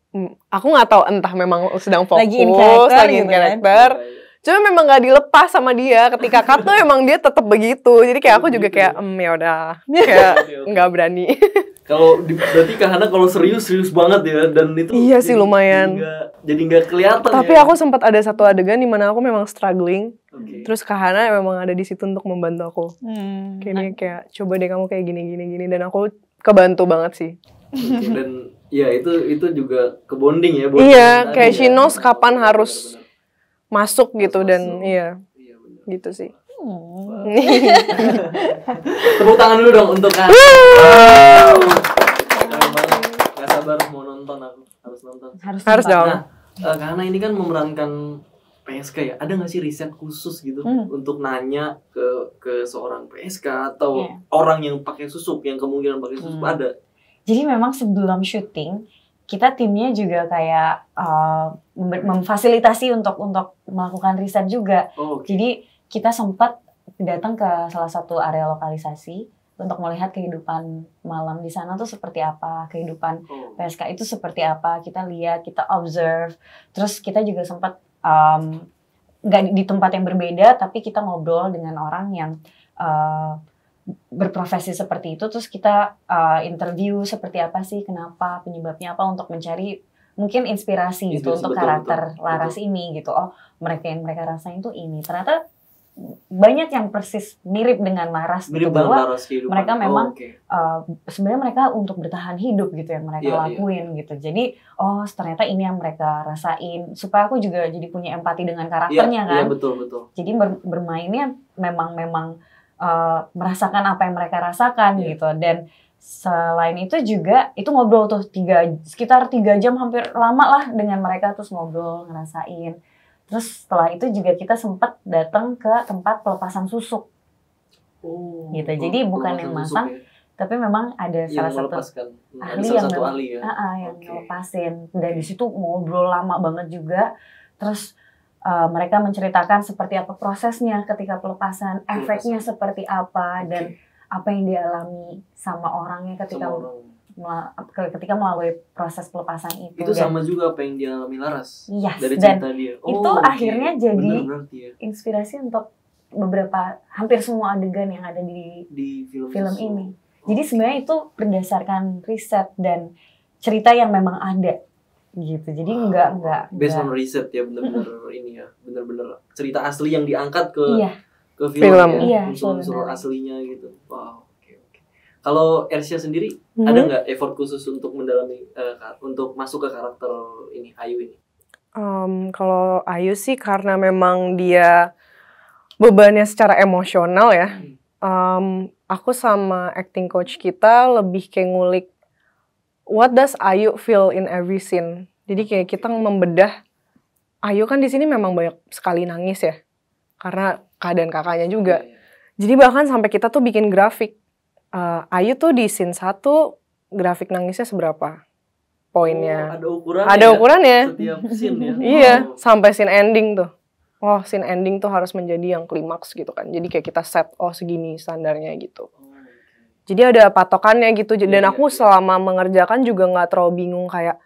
S3: aku nggak tahu entah memang sedang fokus lagi in character, lagi in gitu Kan? Cuma memang nggak dilepas sama dia ketika cut tuh emang dia tetap begitu. Jadi kayak aku juga kayak em ya udah kayak nggak berani.
S1: Kalau berarti Kahana kalau serius serius banget ya dan itu Iya sih jadi, lumayan. Jadi nggak kelihatan. Tapi ya. aku
S3: sempat ada satu adegan di mana aku memang struggling. Okay. Terus Kahana memang ada di situ untuk membantu aku. Hmm. Kayaknya kayak coba deh kamu kayak gini gini gini dan aku kebantu banget
S1: sih dan ya itu itu juga ke bonding ya bonding iya kayak she ya. knows
S3: kapan harus bener -bener. masuk gitu masuk. dan iya, iya gitu sih
S1: Hmm. tepuk tangan dulu dong untuk kan wow. Gak sabar mau nonton aku harus nonton harus, harus dong nah, eh, karena ini kan memerankan PSK ya ada nggak sih riset khusus gitu hmm. untuk nanya ke ke seorang PSK atau yeah. orang yang pakai susuk yang kemungkinan pakai susuk hmm. ada
S2: jadi memang sebelum syuting kita timnya juga kayak uh, memfasilitasi untuk untuk melakukan riset juga. Oh, okay. Jadi kita sempat datang ke salah satu area lokalisasi untuk melihat kehidupan malam di sana tuh seperti apa, kehidupan oh. PSK itu seperti apa. Kita lihat, kita observe. Terus kita juga sempat um, gak di tempat yang berbeda tapi kita ngobrol dengan orang yang uh, berprofesi seperti itu terus kita uh, interview seperti apa sih kenapa penyebabnya apa untuk mencari mungkin inspirasi itu, gitu untuk betul, karakter betul, Laras betul. ini gitu oh mereka yang mereka rasain tuh ini ternyata banyak yang persis mirip dengan Maras gitu, mirip gitu bahwa Maras mereka memang oh, okay. uh, eh, sebenarnya mereka untuk bertahan hidup gitu yang mereka yeah, iya. lakuin yeah. gitu jadi oh ternyata ini yang mereka rasain supaya aku juga jadi punya empati dengan karakternya yeah, kan yeah, betul betul jadi bermainnya memang memang uh, merasakan apa yang mereka rasakan yeah. gitu dan selain itu juga itu ngobrol tuh tiga sekitar tiga jam hampir lama lah dengan mereka terus ngobrol ngerasain Terus setelah itu juga kita sempat datang ke tempat pelepasan susuk. Oh, gitu. Jadi bukan yang masang, ya? tapi memang ada yang salah satu ahli salah yang satu ahli ya? uh, uh, yang okay. lepasin. Dan di situ ngobrol lama banget juga. Terus uh, mereka menceritakan seperti apa prosesnya ketika pelepasan, efeknya seperti apa okay. dan apa yang dialami sama orangnya ketika sama orang ketika melalui proses pelepasan itu. Itu dan, sama
S1: juga apa yang dialami Laras yes, dari cerita dan dia. Oh, itu okay. akhirnya jadi bener, ya.
S2: inspirasi untuk beberapa hampir semua adegan yang ada di, di film, film ini. ini. Oh. Jadi sebenarnya itu berdasarkan riset dan cerita yang memang ada gitu. Jadi wow. enggak enggak based enggak. on
S1: riset ya benar-benar ini ya, benar-benar cerita asli yang diangkat ke iya. ke film, film. Ya, iya, unsur-unsur aslinya gitu. Wow. Kalau Ersia sendiri hmm. ada nggak effort khusus untuk mendalami uh, untuk masuk ke karakter ini Ayu ini?
S3: Um, kalau Ayu sih karena memang dia bebannya secara emosional ya. Hmm. Um, aku sama acting coach kita lebih kayak ngulik what does Ayu feel in every scene. Jadi kayak kita membedah Ayu kan di sini memang banyak sekali nangis ya. Karena keadaan kakaknya juga. Iya, iya. Jadi bahkan sampai kita tuh bikin grafik uh, Ayu tuh di scene satu grafik nangisnya seberapa poinnya? Oh, ada
S1: ukuran Ada ya? ukurannya. setiap scene ya. iya,
S3: oh. sampai scene ending tuh. Oh, scene ending tuh harus menjadi yang klimaks gitu kan. Jadi kayak kita set oh segini standarnya gitu. Oh, Jadi ada patokannya gitu. Yeah, Dan iya, aku iya. selama mengerjakan juga nggak terlalu bingung kayak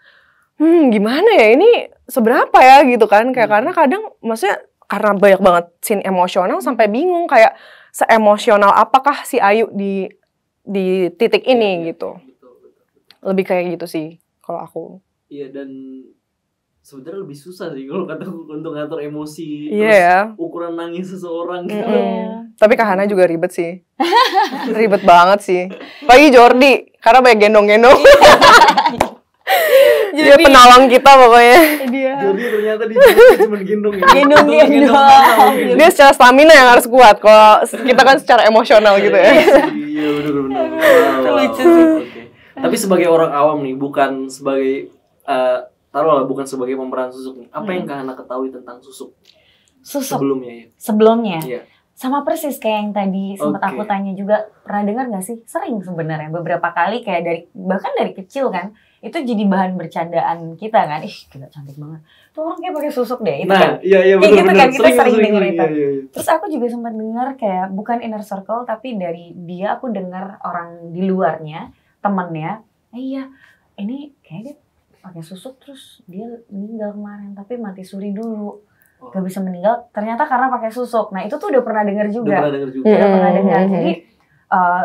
S3: hmm gimana ya ini seberapa ya gitu kan kayak yeah. Hmm. karena kadang maksudnya karena banyak banget scene emosional sampai bingung kayak seemosional apakah si Ayu di di titik iya, ini ya, gitu. Lebih kayak gitu sih kalau aku.
S1: Iya dan sebenarnya lebih susah sih kalau kata untuk ngatur emosi yeah. terus ya. ukuran nangis seseorang gitu. Mm.
S3: Tapi Kahana juga ribet sih. ribet banget sih. Pagi Jordi karena banyak gendong-gendong. Iya. jadi, dia penolong kita pokoknya
S1: dia. jadi ternyata di cuma gendong ya iya. gendong gendong dia
S3: secara stamina yang harus kuat kalau kita kan secara emosional gitu ya
S1: iya benar-benar iya, lucu sih tapi sebagai orang awam nih bukan sebagai uh, taruhlah bukan sebagai pemeran susuk nih apa hmm. yang Kahana ketahui tentang susuk susuk sebelumnya ya
S2: sebelumnya yeah. sama persis kayak yang tadi sempat okay. aku tanya juga pernah dengar nggak sih sering sebenarnya beberapa kali kayak dari bahkan dari kecil kan itu jadi bahan bercandaan kita kan ih gila cantik banget tuh orang kayak pakai susuk deh itu nah, kan iya, iya, kayak gitu kan kita sering, sering denger itu iya, iya, iya, terus aku juga sempat dengar kayak bukan inner circle tapi dari dia aku dengar orang di luarnya temennya eh, iya ini kayaknya dia pakai susuk terus dia meninggal kemarin tapi mati suri dulu oh. gak bisa meninggal ternyata karena pakai susuk nah itu tuh udah pernah dengar juga udah pernah dengar juga udah pernah hmm, dengar hmm, jadi uh,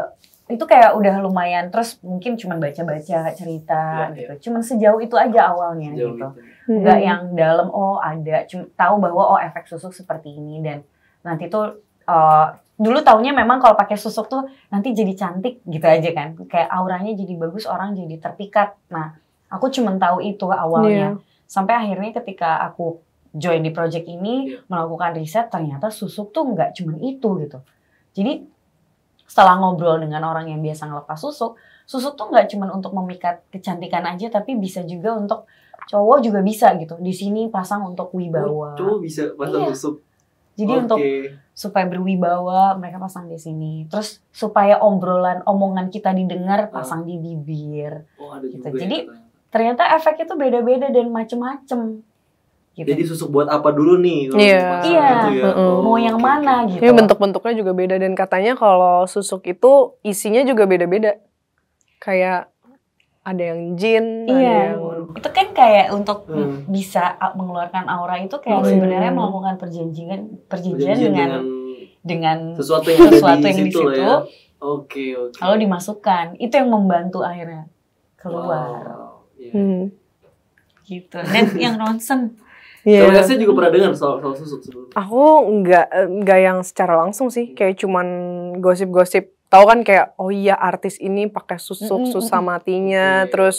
S2: itu kayak udah lumayan terus mungkin cuman baca-baca cerita ya, gitu ya. cuman sejauh itu aja awalnya sejauh gitu nggak hmm. yang dalam oh ada cuma tahu bahwa oh efek susuk seperti ini dan nanti tuh uh, dulu tahunya memang kalau pakai susuk tuh nanti jadi cantik gitu aja kan kayak auranya jadi bagus orang jadi terpikat nah aku cuman tahu itu awalnya Ya. sampai akhirnya ketika aku join di project ini ya. melakukan riset ternyata susuk tuh nggak cuman itu gitu jadi setelah ngobrol dengan orang yang biasa ngelepas susuk, susuk tuh nggak cuma untuk memikat kecantikan aja, tapi bisa juga untuk cowok juga bisa gitu. Di sini pasang untuk
S1: oh, wibawa. Oh, cowok bisa pasang iya. susuk.
S2: Jadi okay. untuk supaya berwibawa mereka pasang di sini. Terus supaya obrolan omongan kita didengar ah. pasang di bibir.
S1: Oh, ada gitu. Juga ya, Jadi
S2: ternyata efeknya tuh beda-beda dan macem-macem.
S1: Gitu. Jadi susuk buat apa dulu nih? Yeah. Iya. Gitu mm -hmm. oh, Mau yang
S2: okay, mana okay. gitu? Ini iya, bentuk-bentuknya juga beda
S3: dan katanya kalau susuk itu isinya juga beda-beda. Kayak
S2: ada yang jin, iya. ada yang itu kan kayak untuk hmm. bisa mengeluarkan aura itu kayak oh, iya. sebenarnya iya. melakukan perjanjian perjanjian, dengan, dengan sesuatu yang sesuatu yang di situ. Oke ya. oke.
S1: Okay, okay. Lalu
S2: dimasukkan itu yang membantu akhirnya keluar. Wow. Yeah. Hmm. Gitu. Dan yang nonsen
S3: Yeah. Kalau saya juga pernah dengar
S1: soal soal susuk sebelumnya.
S3: Aku nggak nggak yang secara langsung sih, hmm. kayak cuman gosip-gosip. Tahu kan kayak oh iya artis ini pakai susuk hmm, hmm, susah matinya, okay, terus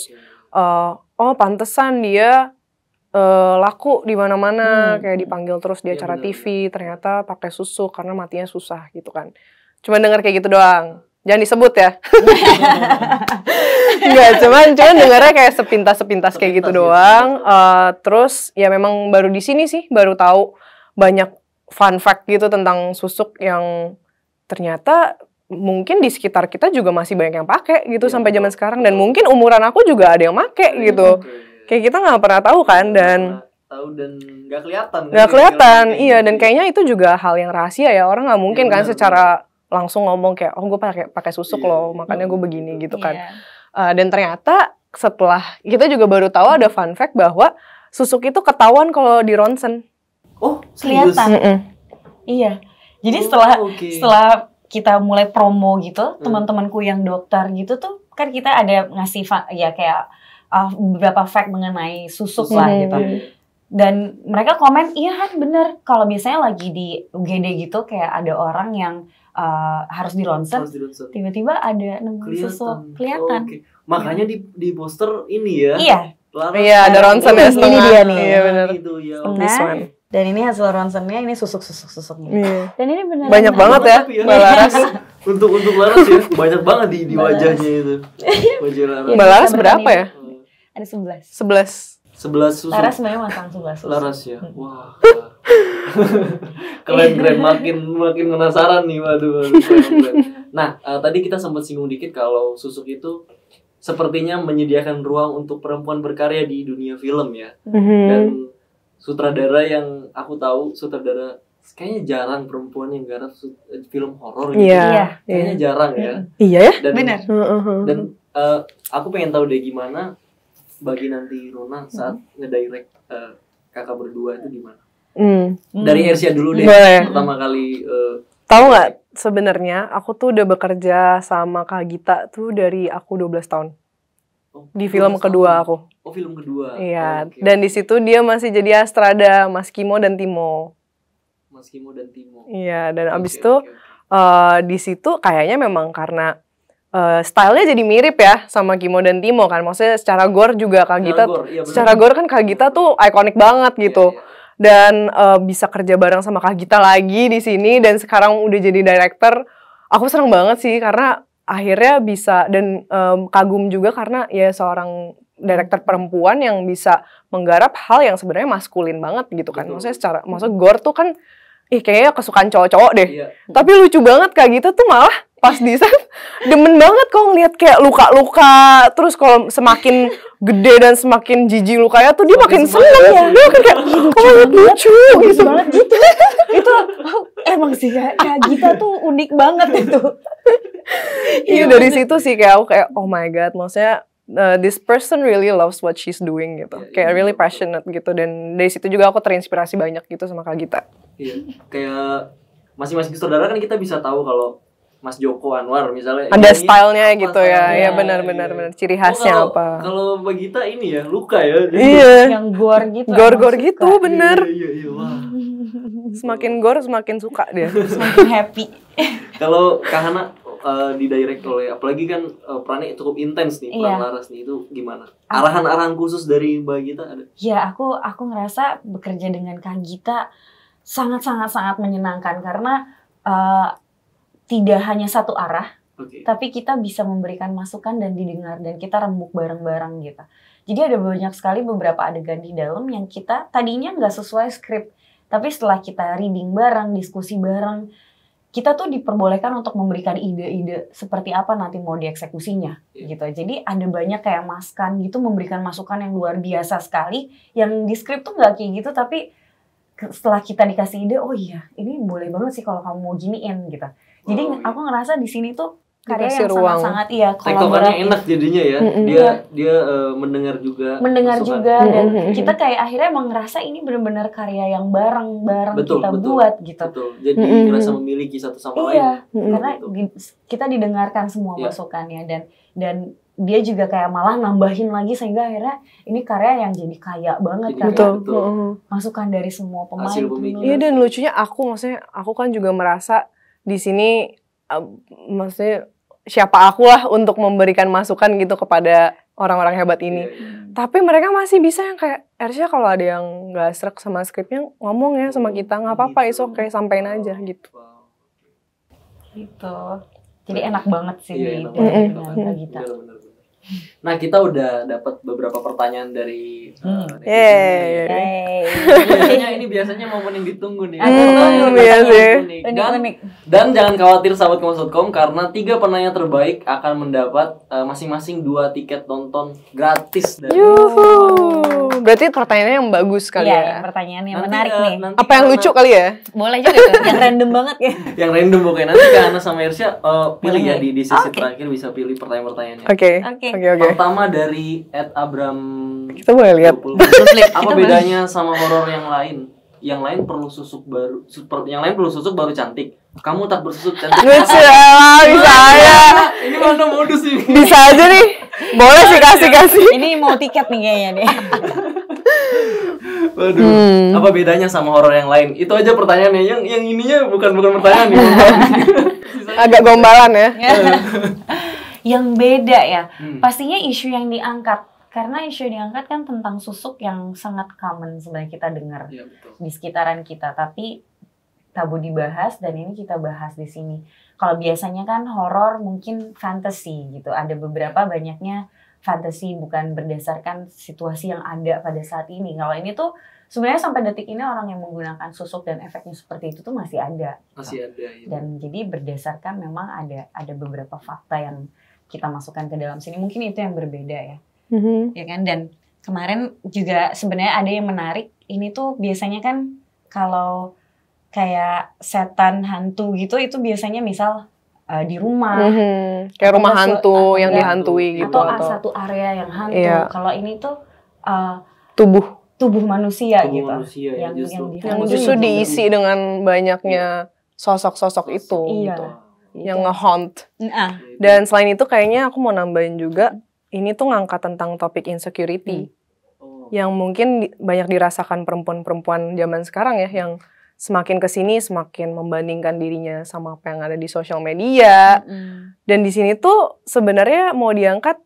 S3: Uh, oh pantesan dia uh, laku di mana-mana, hmm. kayak dipanggil terus di iya, acara TV, ternyata pakai susuk karena matinya susah gitu kan. Cuma dengar kayak gitu doang jangan disebut ya nggak cuman cuman dengarnya kayak sepintas sepintas kayak gitu, doang uh, terus ya memang baru di sini sih baru tahu banyak fun fact gitu tentang susuk yang ternyata mungkin di sekitar kita juga masih banyak yang pakai gitu yeah. sampai zaman sekarang dan mungkin umuran aku juga ada yang make hmm. gitu okay. kayak kita nggak pernah tahu kan dan
S1: tahu dan nggak kelihatan nggak kelihatan iya dan gitu.
S3: kayaknya itu juga hal yang rahasia ya orang nggak mungkin yeah, kan secara langsung ngomong kayak oh gue pakai pakai susuk yeah. loh iya. makanya gue begini gitu kan yeah. Iya. uh, dan ternyata setelah kita juga baru tahu ada fun fact bahwa susuk itu ketahuan kalau di
S2: ronsen oh kelihatan mm -mm. iya jadi oh, setelah okay. setelah kita mulai promo gitu hmm. teman-temanku yang dokter gitu tuh kan kita ada ngasih ya kayak uh, beberapa fact mengenai susuk hmm. lah gitu dan mereka komen iya kan bener kalau biasanya lagi di UGD gitu kayak ada orang yang Eh, harus di ronsen tiba-tiba ada nunggu sesuatu kelihatan okay. makanya di
S1: di poster ini ya iya Laras iya ada ronsen gitu. ya ini dia nih iya benar itu ya nah,
S2: dan ini hasil ronsennya ini susuk susuk susuk gitu. Iya. Yeah. dan ini benar banyak banget ya, ya. Laras
S1: untuk untuk Laras ya banyak banget di di wajahnya itu wajah Laras mbak Laras berapa
S2: ya ada sebelas sebelas
S1: sebelas susu. Laras
S2: semuanya masang sebelas susu. Laras
S1: ya. Hmm. Wah. keren keren makin makin penasaran nih waduh. waduh Nah uh, tadi kita sempat singgung dikit kalau susuk itu sepertinya menyediakan ruang untuk perempuan berkarya di dunia film ya. Mm-hmm. Dan sutradara yang aku tahu sutradara kayaknya jarang perempuan yang garap eh, film horor gitu. Yeah. Iya. Kayaknya yeah. jarang ya. Mhm. Iya yeah. ya. Dan, Benar.
S3: Mhm, mhm. Dan
S1: uh, aku pengen tahu deh gimana bagi nanti Rona hmm. saat hmm. ngedirect uh, kakak berdua itu gimana? Hmm. Dari Ersia dulu deh, Boleh. pertama kali. Uh,
S3: Tahu nggak sebenarnya aku tuh udah bekerja sama Kak Gita tuh dari aku 12 tahun. Oh, di film kedua tahun. aku.
S1: Oh, film kedua.
S3: Iya, oh, okay. dan di situ dia masih jadi Astrada, Mas Kimo dan Timo.
S1: Mas Kimo dan Timo.
S3: Iya, dan okay, abis itu okay, okay. uh, eh, di situ kayaknya memang karena uh, stylenya jadi mirip ya sama Kimo dan Timo kan. Maksudnya secara gore juga Kak secara Gita, gore, iya secara gore kan Kak Gita tuh ikonik banget iya, gitu. yeah, yeah. Dan uh, bisa kerja bareng sama Kak Gita lagi di sini dan sekarang udah jadi director. Aku seneng banget sih karena akhirnya bisa dan um, kagum juga karena ya seorang director perempuan yang bisa menggarap hal yang sebenarnya maskulin banget gitu kan. Betul. Maksudnya secara maksud gore tuh kan ih kayaknya kesukaan cowok-cowok deh. yeah. Tapi lucu banget Kak Gita tuh malah pas iya. di set demen banget kok ngeliat kayak luka-luka terus kalau semakin gede dan semakin jijik lukanya tuh dia makin seneng ya dia makin kayak oh lucu gitu banget
S2: gitu itu emang sih kayak Gita tuh unik banget itu
S3: iya, iya dari situ sih kayak aku kayak oh my god maksudnya uh, this person really loves what she's doing gitu. Yeah, kayak yeah. really passionate gitu dan dari situ juga aku terinspirasi banyak gitu sama Kak Gita.
S1: Iya. Yeah. Kayak masing-masing saudara kan kita bisa tahu kalau Mas Joko Anwar misalnya. Ada ini, stylenya gitu ya. Ya benar-benar iya. ciri oh, khasnya apa? Kalau Bagita ini ya luka ya. Iya. Yang
S3: gor gitu. Gor-gor gitu suka. bener.
S1: Iya iya, iya
S3: semakin gor semakin suka dia. semakin happy.
S1: kalau Kahana uh, eh, di direct oleh apalagi kan uh, perannya cukup intens nih peran iya. Laras nih itu gimana arahan-arahan khusus dari Mbak Gita ada?
S2: Ya aku aku ngerasa bekerja dengan Kang Gita sangat sangat sangat menyenangkan karena uh, tidak hanya satu arah, okay. tapi kita bisa memberikan masukan dan didengar dan kita rembuk bareng-bareng gitu. Jadi ada banyak sekali beberapa adegan di dalam yang kita tadinya nggak sesuai skrip, tapi setelah kita reading bareng, diskusi bareng, kita tuh diperbolehkan untuk memberikan ide-ide seperti apa nanti mau dieksekusinya yeah. gitu. Jadi ada banyak kayak maskan gitu memberikan masukan yang luar biasa sekali yang di skrip tuh nggak kayak gitu tapi setelah kita dikasih ide, oh iya ini boleh banget sih kalau kamu mau giniin gitu. Jadi oh, iya. aku ngerasa di sini tuh karya yang sangat-sangat iya kolaboratif. enak
S1: jadinya ya. Mm-hmm. Dia iya. dia uh, mendengar juga. Mendengar juga mm-hmm. dan kita
S2: kayak akhirnya emang ngerasa ini benar-benar karya yang bareng-bareng kita betul, buat
S1: gitu. Betul. Jadi mm-hmm. ngerasa memiliki satu sama lain. Iya,
S2: karena gitu. kita didengarkan semua yeah. masukannya dan dan dia juga kayak malah nambahin lagi sehingga akhirnya ini karya yang jadi kaya banget kan betul, betul. masukan dari semua pemain. Iya
S3: dan lucunya aku maksudnya aku kan juga merasa di sini uh, maksudnya siapa aku lah untuk memberikan masukan gitu kepada orang-orang hebat ini. Yeah. Iya. Tapi mereka masih bisa yang kayak Ersya kalau ada yang nggak serak sama skripnya ngomong ya sama kita nggak apa-apa itu oke okay, sampein aja gitu.
S2: Gitu. Jadi enak banget sih yeah, Enak banget. mm -hmm.
S1: Nah, kita udah dapat beberapa pertanyaan dari uh, hmm. Yeay. Ya. Yeay. Biasanya ini biasanya momen yang ditunggu nih. hmm, iya sih. Dan, dan jangan khawatir sahabat kompas.com karena tiga penanya terbaik akan mendapat eh, masing-masing uh, dua tiket nonton gratis dari
S3: Yuhu berarti pertanyaannya yang bagus kali iya, ya. ya.
S1: Pertanyaan yang nanti, menarik uh, nih.
S2: Apa yang lucu kali ya? Boleh juga tuh. yang random banget ya.
S1: yang random oke. Nanti Kak Ana sama Irsya uh, pilih ya di, di sesi okay. terakhir bisa pilih pertanyaan-pertanyaannya. Oke. Oke. Oke oke. Pertama dari Ed Abram Kita
S2: boleh lihat. Apa bedanya
S1: sama horor yang lain? Yang lain perlu susuk baru super, yang lain perlu susuk baru cantik kamu tak bersusuk cantik. Lucu, bisa nah, aja. Ini mana modus ini? Bisa aja nih. Boleh sih kasih kasih. Ini mau
S2: tiket nih kayaknya nih
S1: Waduh, hmm. apa bedanya sama horor yang lain? Itu aja pertanyaannya. Yang yang ininya bukan bukan pertanyaan ya. Agak gombalan ya.
S2: yang beda ya. Hmm. Pastinya isu yang diangkat karena isu yang diangkat kan tentang susuk yang sangat common sebenarnya kita dengar ya, di sekitaran kita tapi tabu dibahas dan ini kita bahas di sini kalau biasanya kan horor mungkin fantasi gitu. Ada beberapa banyaknya fantasi bukan berdasarkan situasi yang ada pada saat ini. Kalau ini tuh sebenarnya sampai detik ini orang yang menggunakan susuk dan efeknya seperti itu tuh masih ada.
S1: Masih ada. Ya. Dan
S2: jadi berdasarkan memang ada ada beberapa fakta yang kita masukkan ke dalam sini. Mungkin itu yang berbeda ya. Mm-hmm. Ya kan dan kemarin juga sebenarnya ada yang menarik. Ini tuh biasanya kan kalau kayak setan hantu gitu itu biasanya misal uh, di rumah mm -hmm. kayak rumah hantu yang dihantui gitu atau, satu area yang hantu iya. kalau ini tuh uh, tubuh tubuh manusia tubuh
S1: gitu manusia, ya, yang, justru. yang, gitu. justru diisi
S3: dengan banyaknya sosok-sosok itu iya. gitu iya. yang ngehaunt. Nah. Dan selain itu kayaknya aku mau nambahin juga ini tuh ngangkat tentang topik insecurity. Hmm. Oh. Yang mungkin banyak dirasakan perempuan-perempuan zaman sekarang ya yang semakin kesini semakin membandingkan dirinya sama apa yang ada di sosial media. Mm. Dan di sini tuh sebenarnya mau diangkat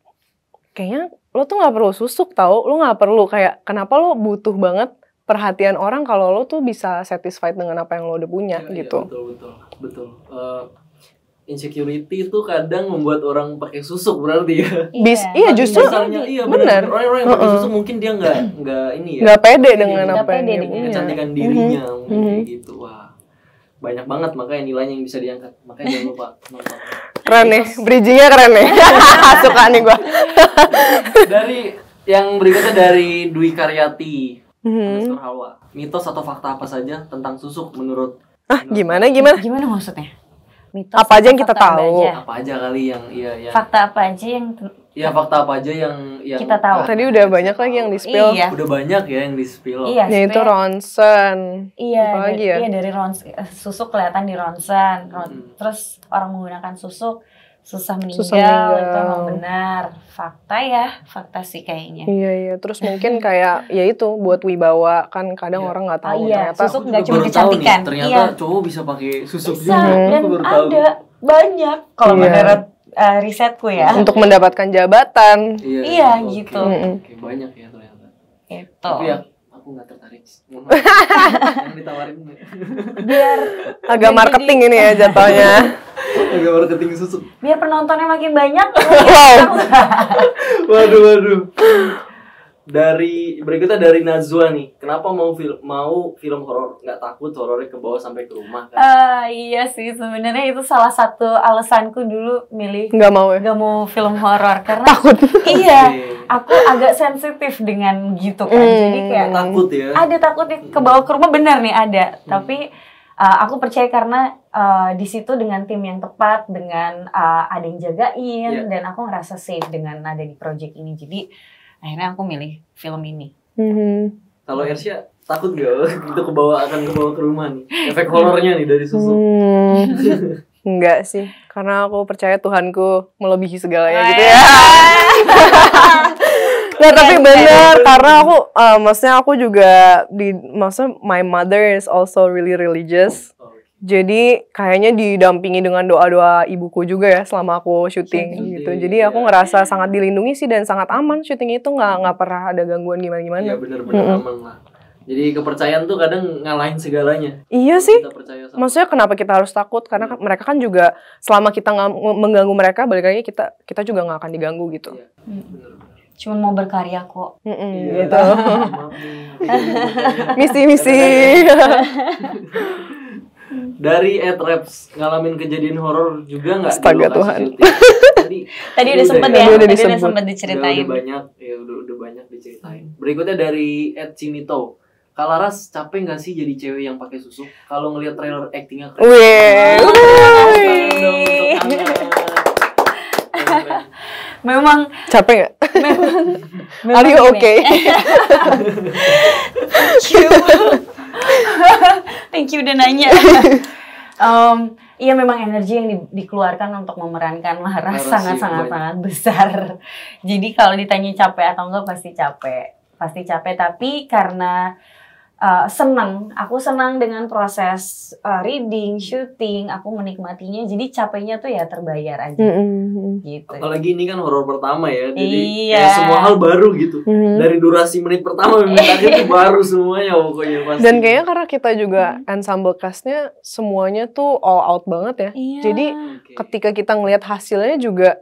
S3: kayaknya lo tuh nggak perlu susuk tau, lo nggak perlu kayak kenapa lo butuh banget perhatian orang kalau lo tuh bisa satisfied dengan apa yang lo udah punya ya, gitu. ya,
S1: betul betul betul. Uh, insecurity itu kadang membuat orang pakai susuk berarti ya. Iya, Bis, iya justru Misalnya, iya benar. Orang, orang yang pakai susuk mungkin dia nggak nggak ini ya. Nggak pede dengan apa yang dia punya. Kecantikan mhm. dirinya mm -hmm. mungkin mm -hmm. gitu. Wah banyak banget makanya nilainya yang bisa diangkat makanya jangan lupa nonton
S3: keren nih ya, bridgingnya keren nih ya. suka nih gue
S1: dari yang berikutnya dari Dwi Karyati hmm. Halwa mitos atau fakta apa saja tentang susuk menurut ah gimana gimana gimana maksudnya
S2: mitos apa aja yang kita tahu apa aja. apa
S1: aja kali yang iya ya
S2: fakta apa aja yang
S1: Iya fakta apa aja yang yang kita tahu. Ah, Tadi
S3: udah banyak lagi yang di
S1: Iya. Udah banyak ya yang di Iya. Ya itu
S3: ronsen.
S2: Iya. Apa lagi ya? Iya dari ronsen eh, susu kelihatan di ronsen. Ron, hmm. Terus orang menggunakan susu susah meninggal, susah meninggal. itu emang benar fakta ya fakta sih kayaknya
S3: iya iya terus mungkin kayak ya itu buat wibawa kan kadang ya. orang nggak tahu ah, iya.
S2: ternyata susuk nggak cuma kecantikan nih, ternyata iya.
S1: cowok bisa pakai susuk bisa, juga dan baru ada tahu.
S2: banyak kalau iya. menurut uh, risetku ya iya. untuk mendapatkan
S1: jabatan iya, iya, iya.
S2: okay. gitu okay,
S1: banyak ya ternyata itu tapi ya aku nggak tertarik yang ditawarin biar agak marketing ini ya jatuhnya agak marketing susu
S2: biar penontonnya makin banyak
S1: waduh waduh dari berikutnya dari Nazwa nih kenapa mau film mau film horor nggak takut horornya ke bawah sampai ke rumah kan
S2: uh, iya sih sebenarnya itu salah satu alasanku dulu milih nggak mau ya nggak mau film horor karena takut iya aku agak sensitif dengan gitu kan hmm. jadi kayak takut ya ada nih ke bawah ke rumah benar nih ada hmm. tapi uh, aku percaya karena uh, di situ dengan tim yang tepat dengan uh, ada yang jagain yeah. dan aku ngerasa safe dengan ada di project ini jadi akhirnya aku milih film ini
S1: mm-hmm. kalau Ersia takut gak gitu kebawa akan kebawa ke rumah nih efek horornya nih dari susu hmm.
S2: Enggak
S3: sih, karena aku percaya Tuhanku melebihi segalanya gitu ya. Nah, tapi bener karena aku uh, maksudnya aku juga di maksudnya my mother is also really religious. Jadi kayaknya didampingi dengan doa-doa ibuku juga ya selama aku syuting, gitu. Iya, Jadi aku iya. ngerasa sangat dilindungi sih dan sangat aman syuting itu nggak nggak pernah ada gangguan gimana-gimana. Iya benar-benar mm -hmm. aman
S1: lah. Jadi kepercayaan tuh kadang ngalahin segalanya.
S3: Iya sih. Kita Maksudnya kenapa kita harus takut? Karena hmm. mereka kan juga selama kita nggak mengganggu mereka, balik lagi kita kita juga nggak akan diganggu gitu. Iya.
S1: Hmm.
S2: Cuman mau berkarya kok. Mm -mm, iya. Gitu. Misi-misi.
S1: dari Etraps ngalamin kejadian horor juga nggak? Astaga Tuhan.
S2: Tadi, tadi udah sempet ya, tadi, ya, tadi udah sempet diceritain. Udah,
S1: banyak, ya udah, udah banyak diceritain. Berikutnya dari Ed Cinito. Kalaras capek nggak sih jadi cewek yang pakai susu? Kalau ngelihat trailer actingnya keren. Wih.
S2: Memang capek nggak? Memang. Are you okay? Cute. Thank you udah nanya. um, iya memang energi yang di, dikeluarkan untuk memerankan Lara sangat-sangat-sangat besar. Jadi kalau ditanya capek atau enggak pasti capek, pasti capek. Tapi karena uh, eh, senang. Aku senang dengan proses uh, reading, shooting. Aku menikmatinya. Jadi capeknya tuh ya terbayar aja.
S1: Mm-hmm. Gitu. Apalagi ini kan horor pertama ya. Jadi iya. ya semua hal baru gitu. Mm-hmm. Dari durasi menit pertama menit akhir baru semuanya pokoknya pasti. Dan kayaknya
S3: karena kita juga mm ensemble castnya semuanya tuh all out banget ya. Iya. Jadi okay. ketika kita ngelihat hasilnya juga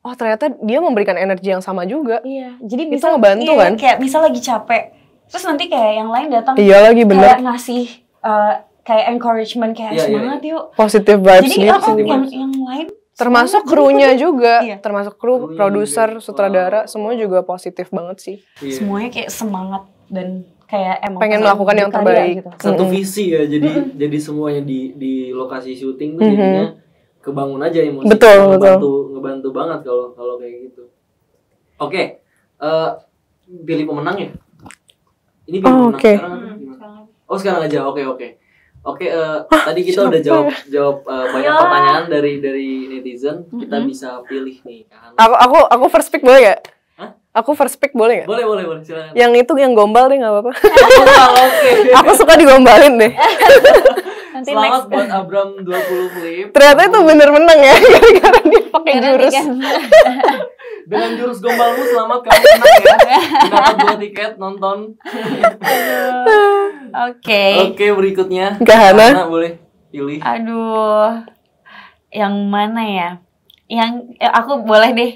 S3: oh ternyata dia memberikan energi yang sama juga. Iya.
S2: Jadi bisa itu ngebantu iya, kan? Kayak bisa lagi capek terus nanti kayak yang lain datang iya lagi bener kayak ngasih uh, kayak encouragement kayak yeah, iya, semangat yeah. yuk
S3: positif vibes jadi gitu. yang, yang
S2: lain termasuk krunya gitu.
S3: juga iya. termasuk kru produser sutradara wow. semua juga positif banget sih yeah. semuanya
S2: kayak semangat dan kayak emang pengen melakukan yang terbaik
S1: gitu. satu visi ya jadi mm -hmm. jadi semuanya di di lokasi syuting tuh mm-hmm. jadinya mm -hmm. kebangun aja emosi betul, ngebantu betul. ngebantu banget kalau kalau kayak gitu oke okay. uh, eh, pilih pemenangnya ini oh, oke. Okay. Sekarang, hmm. oh, sekarang aja. Oke, okay, oke. Okay. Oke, okay, uh, eh, tadi kita udah jawab ya? jawab uh, banyak Yolah. pertanyaan dari dari netizen. Kita mm -hmm. bisa pilih nih.
S3: Kan? Aku aku aku first pick boleh ya Aku first pick boleh gak? Boleh, boleh, boleh. Silakan. Yang itu yang gombal deh nggak apa-apa. Aku suka digombalin deh.
S1: Nanti Selamat next. buat Abram 20 flip.
S3: Ternyata itu bener menang ya, gara-gara dia pakai jurus.
S1: dengan jurus gombalmu selamat kamu menang ya dapat dua tiket nonton oke oke okay, berikutnya Gahana Gahana boleh pilih aduh yang
S2: mana ya yang eh, aku boleh deh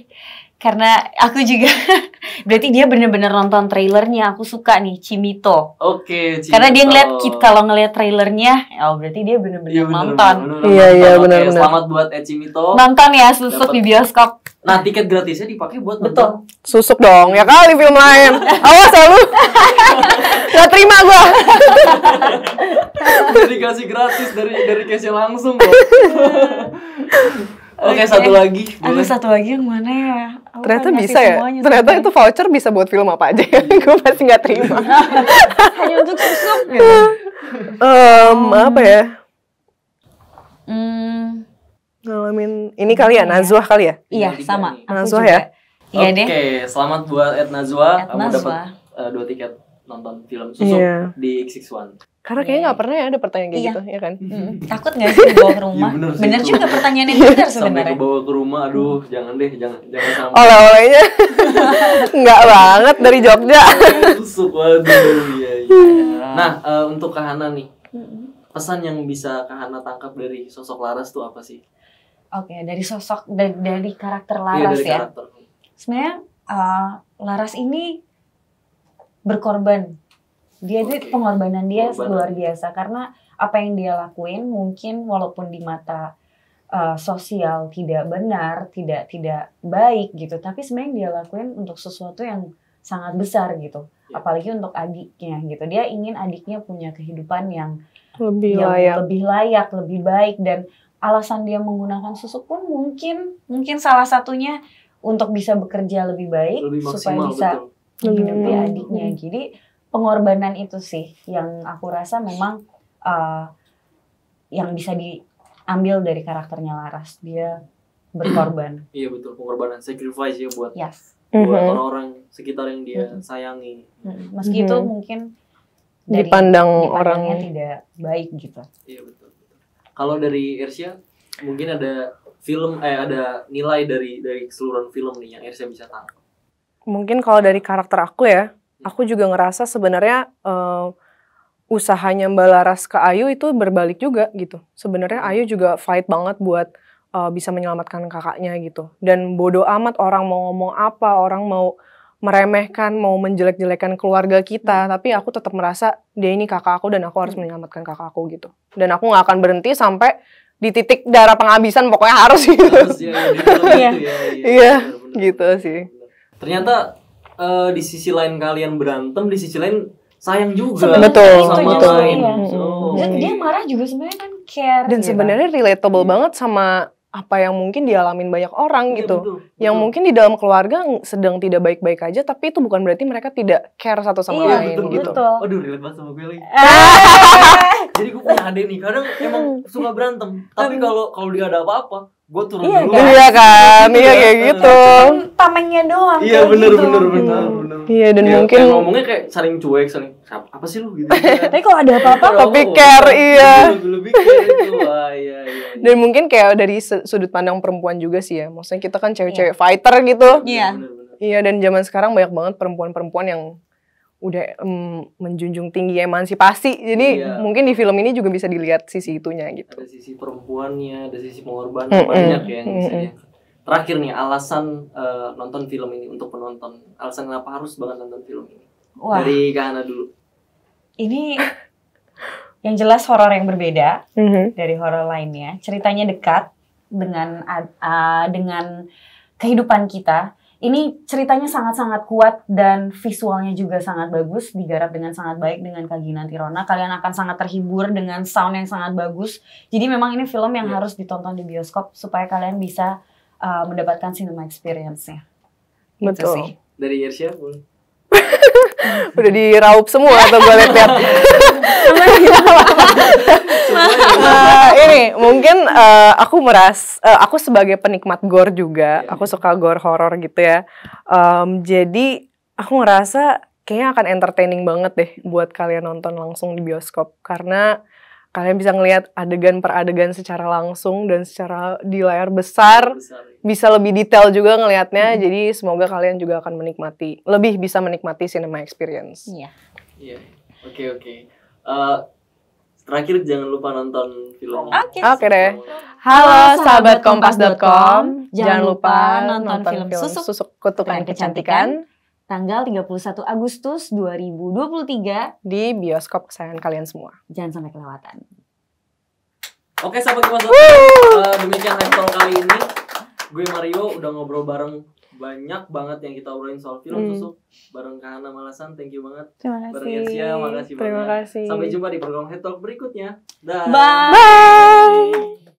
S2: karena aku juga berarti dia bener-bener nonton trailernya aku suka nih Cimito.
S1: Oke. Cimito. Karena dia ngeliat
S2: kit kalau ngeliat trailernya,
S1: oh berarti dia bener-bener ya, nonton. Iya iya bener-bener. selamat buat Ed Cimito. Nonton ya susuk di bioskop. Nah tiket gratisnya dipakai buat betul.
S2: Nonton. Susuk dong
S3: ya kali film lain. Awas selalu.
S1: Ya, Gak terima gua. Dikasih gratis dari dari langsung kok.
S2: Oh, Oke, okay, satu lagi. Ada satu lagi yang mana ya? Aku Ternyata kan bisa ya. Semuanya, Ternyata sebenernya. itu
S3: voucher bisa buat film apa aja. Ya? Gue pasti nggak terima.
S2: Hanya untuk susuk gitu. um,
S3: hmm. apa ya? Hmm. Ngalamin ini kali ya, iya. Nazwah kali ya? Iya, iya sama. Nazwah ya.
S1: Iya deh. Oke, selamat buat Ed Nazwa. Kamu dapat uh, dua tiket nonton film susuk yeah. di X61.
S3: Karena kayaknya iya. nggak pernah ya ada pertanyaan kayak iya. gitu, ya kan? Hmm. Takut nggak sih bawa ke rumah? ya bener, bener juga pertanyaan yang
S1: benar sebenarnya. Sampai bawa ke rumah, aduh, jangan deh, jangan jangan sampai. Oleh-olehnya
S3: nggak banget dari Jogja.
S1: Susuk banget, ya. ya. Nah, uh, untuk Kahana nih, pesan yang bisa Kahana tangkap dari sosok Laras tuh apa sih?
S2: Oke, okay, dari sosok dari, dari karakter Laras iya, dari ya. Sebenarnya uh, Laras ini berkorban dia okay. itu pengorbanan dia pengorbanan. luar biasa karena apa yang dia lakuin mungkin walaupun di mata uh, sosial tidak benar tidak tidak baik gitu tapi sebenarnya yang dia lakuin untuk sesuatu yang sangat besar gitu yeah. apalagi untuk adiknya gitu dia ingin adiknya punya kehidupan yang lebih yang layak lebih layak lebih baik dan alasan dia menggunakan susu pun mungkin mungkin salah satunya untuk bisa bekerja lebih baik lebih maksimal, supaya bisa betul. hidupi adiknya jadi pengorbanan itu sih yang aku rasa memang uh, yang bisa diambil dari karakternya Laras
S1: dia berkorban iya betul pengorbanan sacrifice ya buat yes. buat mm-hmm. orang-orang sekitar yang dia mm-hmm. sayangi mm-hmm. meski mm-hmm. itu mhm. mungkin
S3: dari dipandang orangnya tidak baik gitu
S1: iya betul, betul. kalau dari Irsia mungkin ada film eh ada nilai dari dari keseluruhan film nih yang Irsia bisa tangkap
S3: mungkin kalau dari karakter aku ya aku juga ngerasa sebenarnya uh, usahanya Mbak Laras ke Ayu itu berbalik juga gitu. Sebenarnya Ayu juga fight banget buat uh, bisa menyelamatkan kakaknya gitu. Dan bodoh amat orang mau ngomong apa, orang mau meremehkan, mau menjelek-jelekan keluarga kita, hmm. tapi aku tetap merasa dia ini kakak aku dan aku harus hmm. menyelamatkan kakak aku gitu. Dan aku nggak akan berhenti sampai di titik darah penghabisan pokoknya harus gitu.
S1: iya, iya, iya, iya gitu sih. Ternyata uh, di sisi lain kalian berantem di sisi lain sayang juga betul sama betul. lain iya.
S3: so, dan iya. dia
S2: marah juga sebenarnya kan care dan ya sebenarnya sebenarnya
S3: kan? relatable hmm. banget sama apa yang mungkin dialamin banyak orang ya, gitu betul, betul. yang mungkin di dalam keluarga sedang tidak baik-baik aja tapi itu bukan berarti mereka tidak care satu sama iya, lain betul, gitu betul.
S1: aduh relate banget sama gue lagi jadi gue punya adik nih kadang emang suka berantem tapi kalau kalau dia ada apa-apa gue turun iya, dulu kan? iya kan iya, iya kayak gitu kan?
S2: tamengnya doang iya bener, gitu. bener
S1: bener bener iya dan ya, mungkin kayak ngomongnya kayak saling cuek saling apa sih lu gitu
S2: kan? tapi kalau ada apa-apa
S3: kok pikir iya. Iya,
S1: iya
S3: iya dan mungkin kayak dari sudut pandang perempuan juga sih ya maksudnya kita kan cewek-cewek fighter gitu iya iya dan zaman sekarang banyak banget perempuan-perempuan yang udah um, menjunjung tinggi emansipasi. Jadi iya. mungkin di film ini juga bisa dilihat sisi itunya gitu. Ada sisi
S1: perempuannya, ada sisi pengorbanan mm -mm. banyak ya yang mm -mm. Terakhir nih alasan uh, nonton film ini untuk penonton. Alasan kenapa harus banget nonton film ini? Wah. Dari Kahana dulu.
S2: Ini yang jelas horor yang berbeda mm -hmm. dari horor lainnya. Ceritanya dekat dengan uh, dengan kehidupan kita ini ceritanya sangat-sangat kuat dan visualnya juga sangat bagus, digarap dengan sangat baik dengan Kagina Tirona. Kalian akan sangat terhibur dengan sound yang sangat bagus. Jadi memang ini film yang yeah. harus ditonton di bioskop supaya kalian bisa uh, mendapatkan cinema experience-nya.
S1: Gitu Betul. sih. Dari Yersia,
S3: udah diraup semua
S1: atau gue
S2: lihat-lihat.
S3: uh, nah, ini mungkin uh, aku meras uh, aku sebagai penikmat gore juga, iya. aku suka gore horror gitu ya. Um, jadi aku ngerasa kayaknya akan entertaining banget deh buat kalian nonton langsung di bioskop karena kalian bisa ngelihat adegan per adegan secara langsung dan secara di layar besar, bisa lebih detail juga ngelihatnya hmm. jadi semoga kalian juga akan menikmati lebih bisa menikmati cinema experience iya,
S1: iya. oke oke eh, terakhir jangan lupa nonton film oke okay. okay
S3: deh halo sahabat kompas.com jangan lupa nonton, nonton film, film susuk,
S2: susuk kutukan kecantikan, kecantikan tanggal 31 Agustus 2023 di bioskop kesayangan kalian semua. Jangan sampai kelewatan.
S1: Oke, sahabat Kompas uh, eh, demikian Netol kali ini. Gue Mario udah ngobrol bareng banyak banget yang kita obrolin soal film hmm. susuk bareng Kahana Malasan thank you banget terima kasih bareng Ersia makasih terima kasih. sampai jumpa di program Head Talk berikutnya Da bye, bye.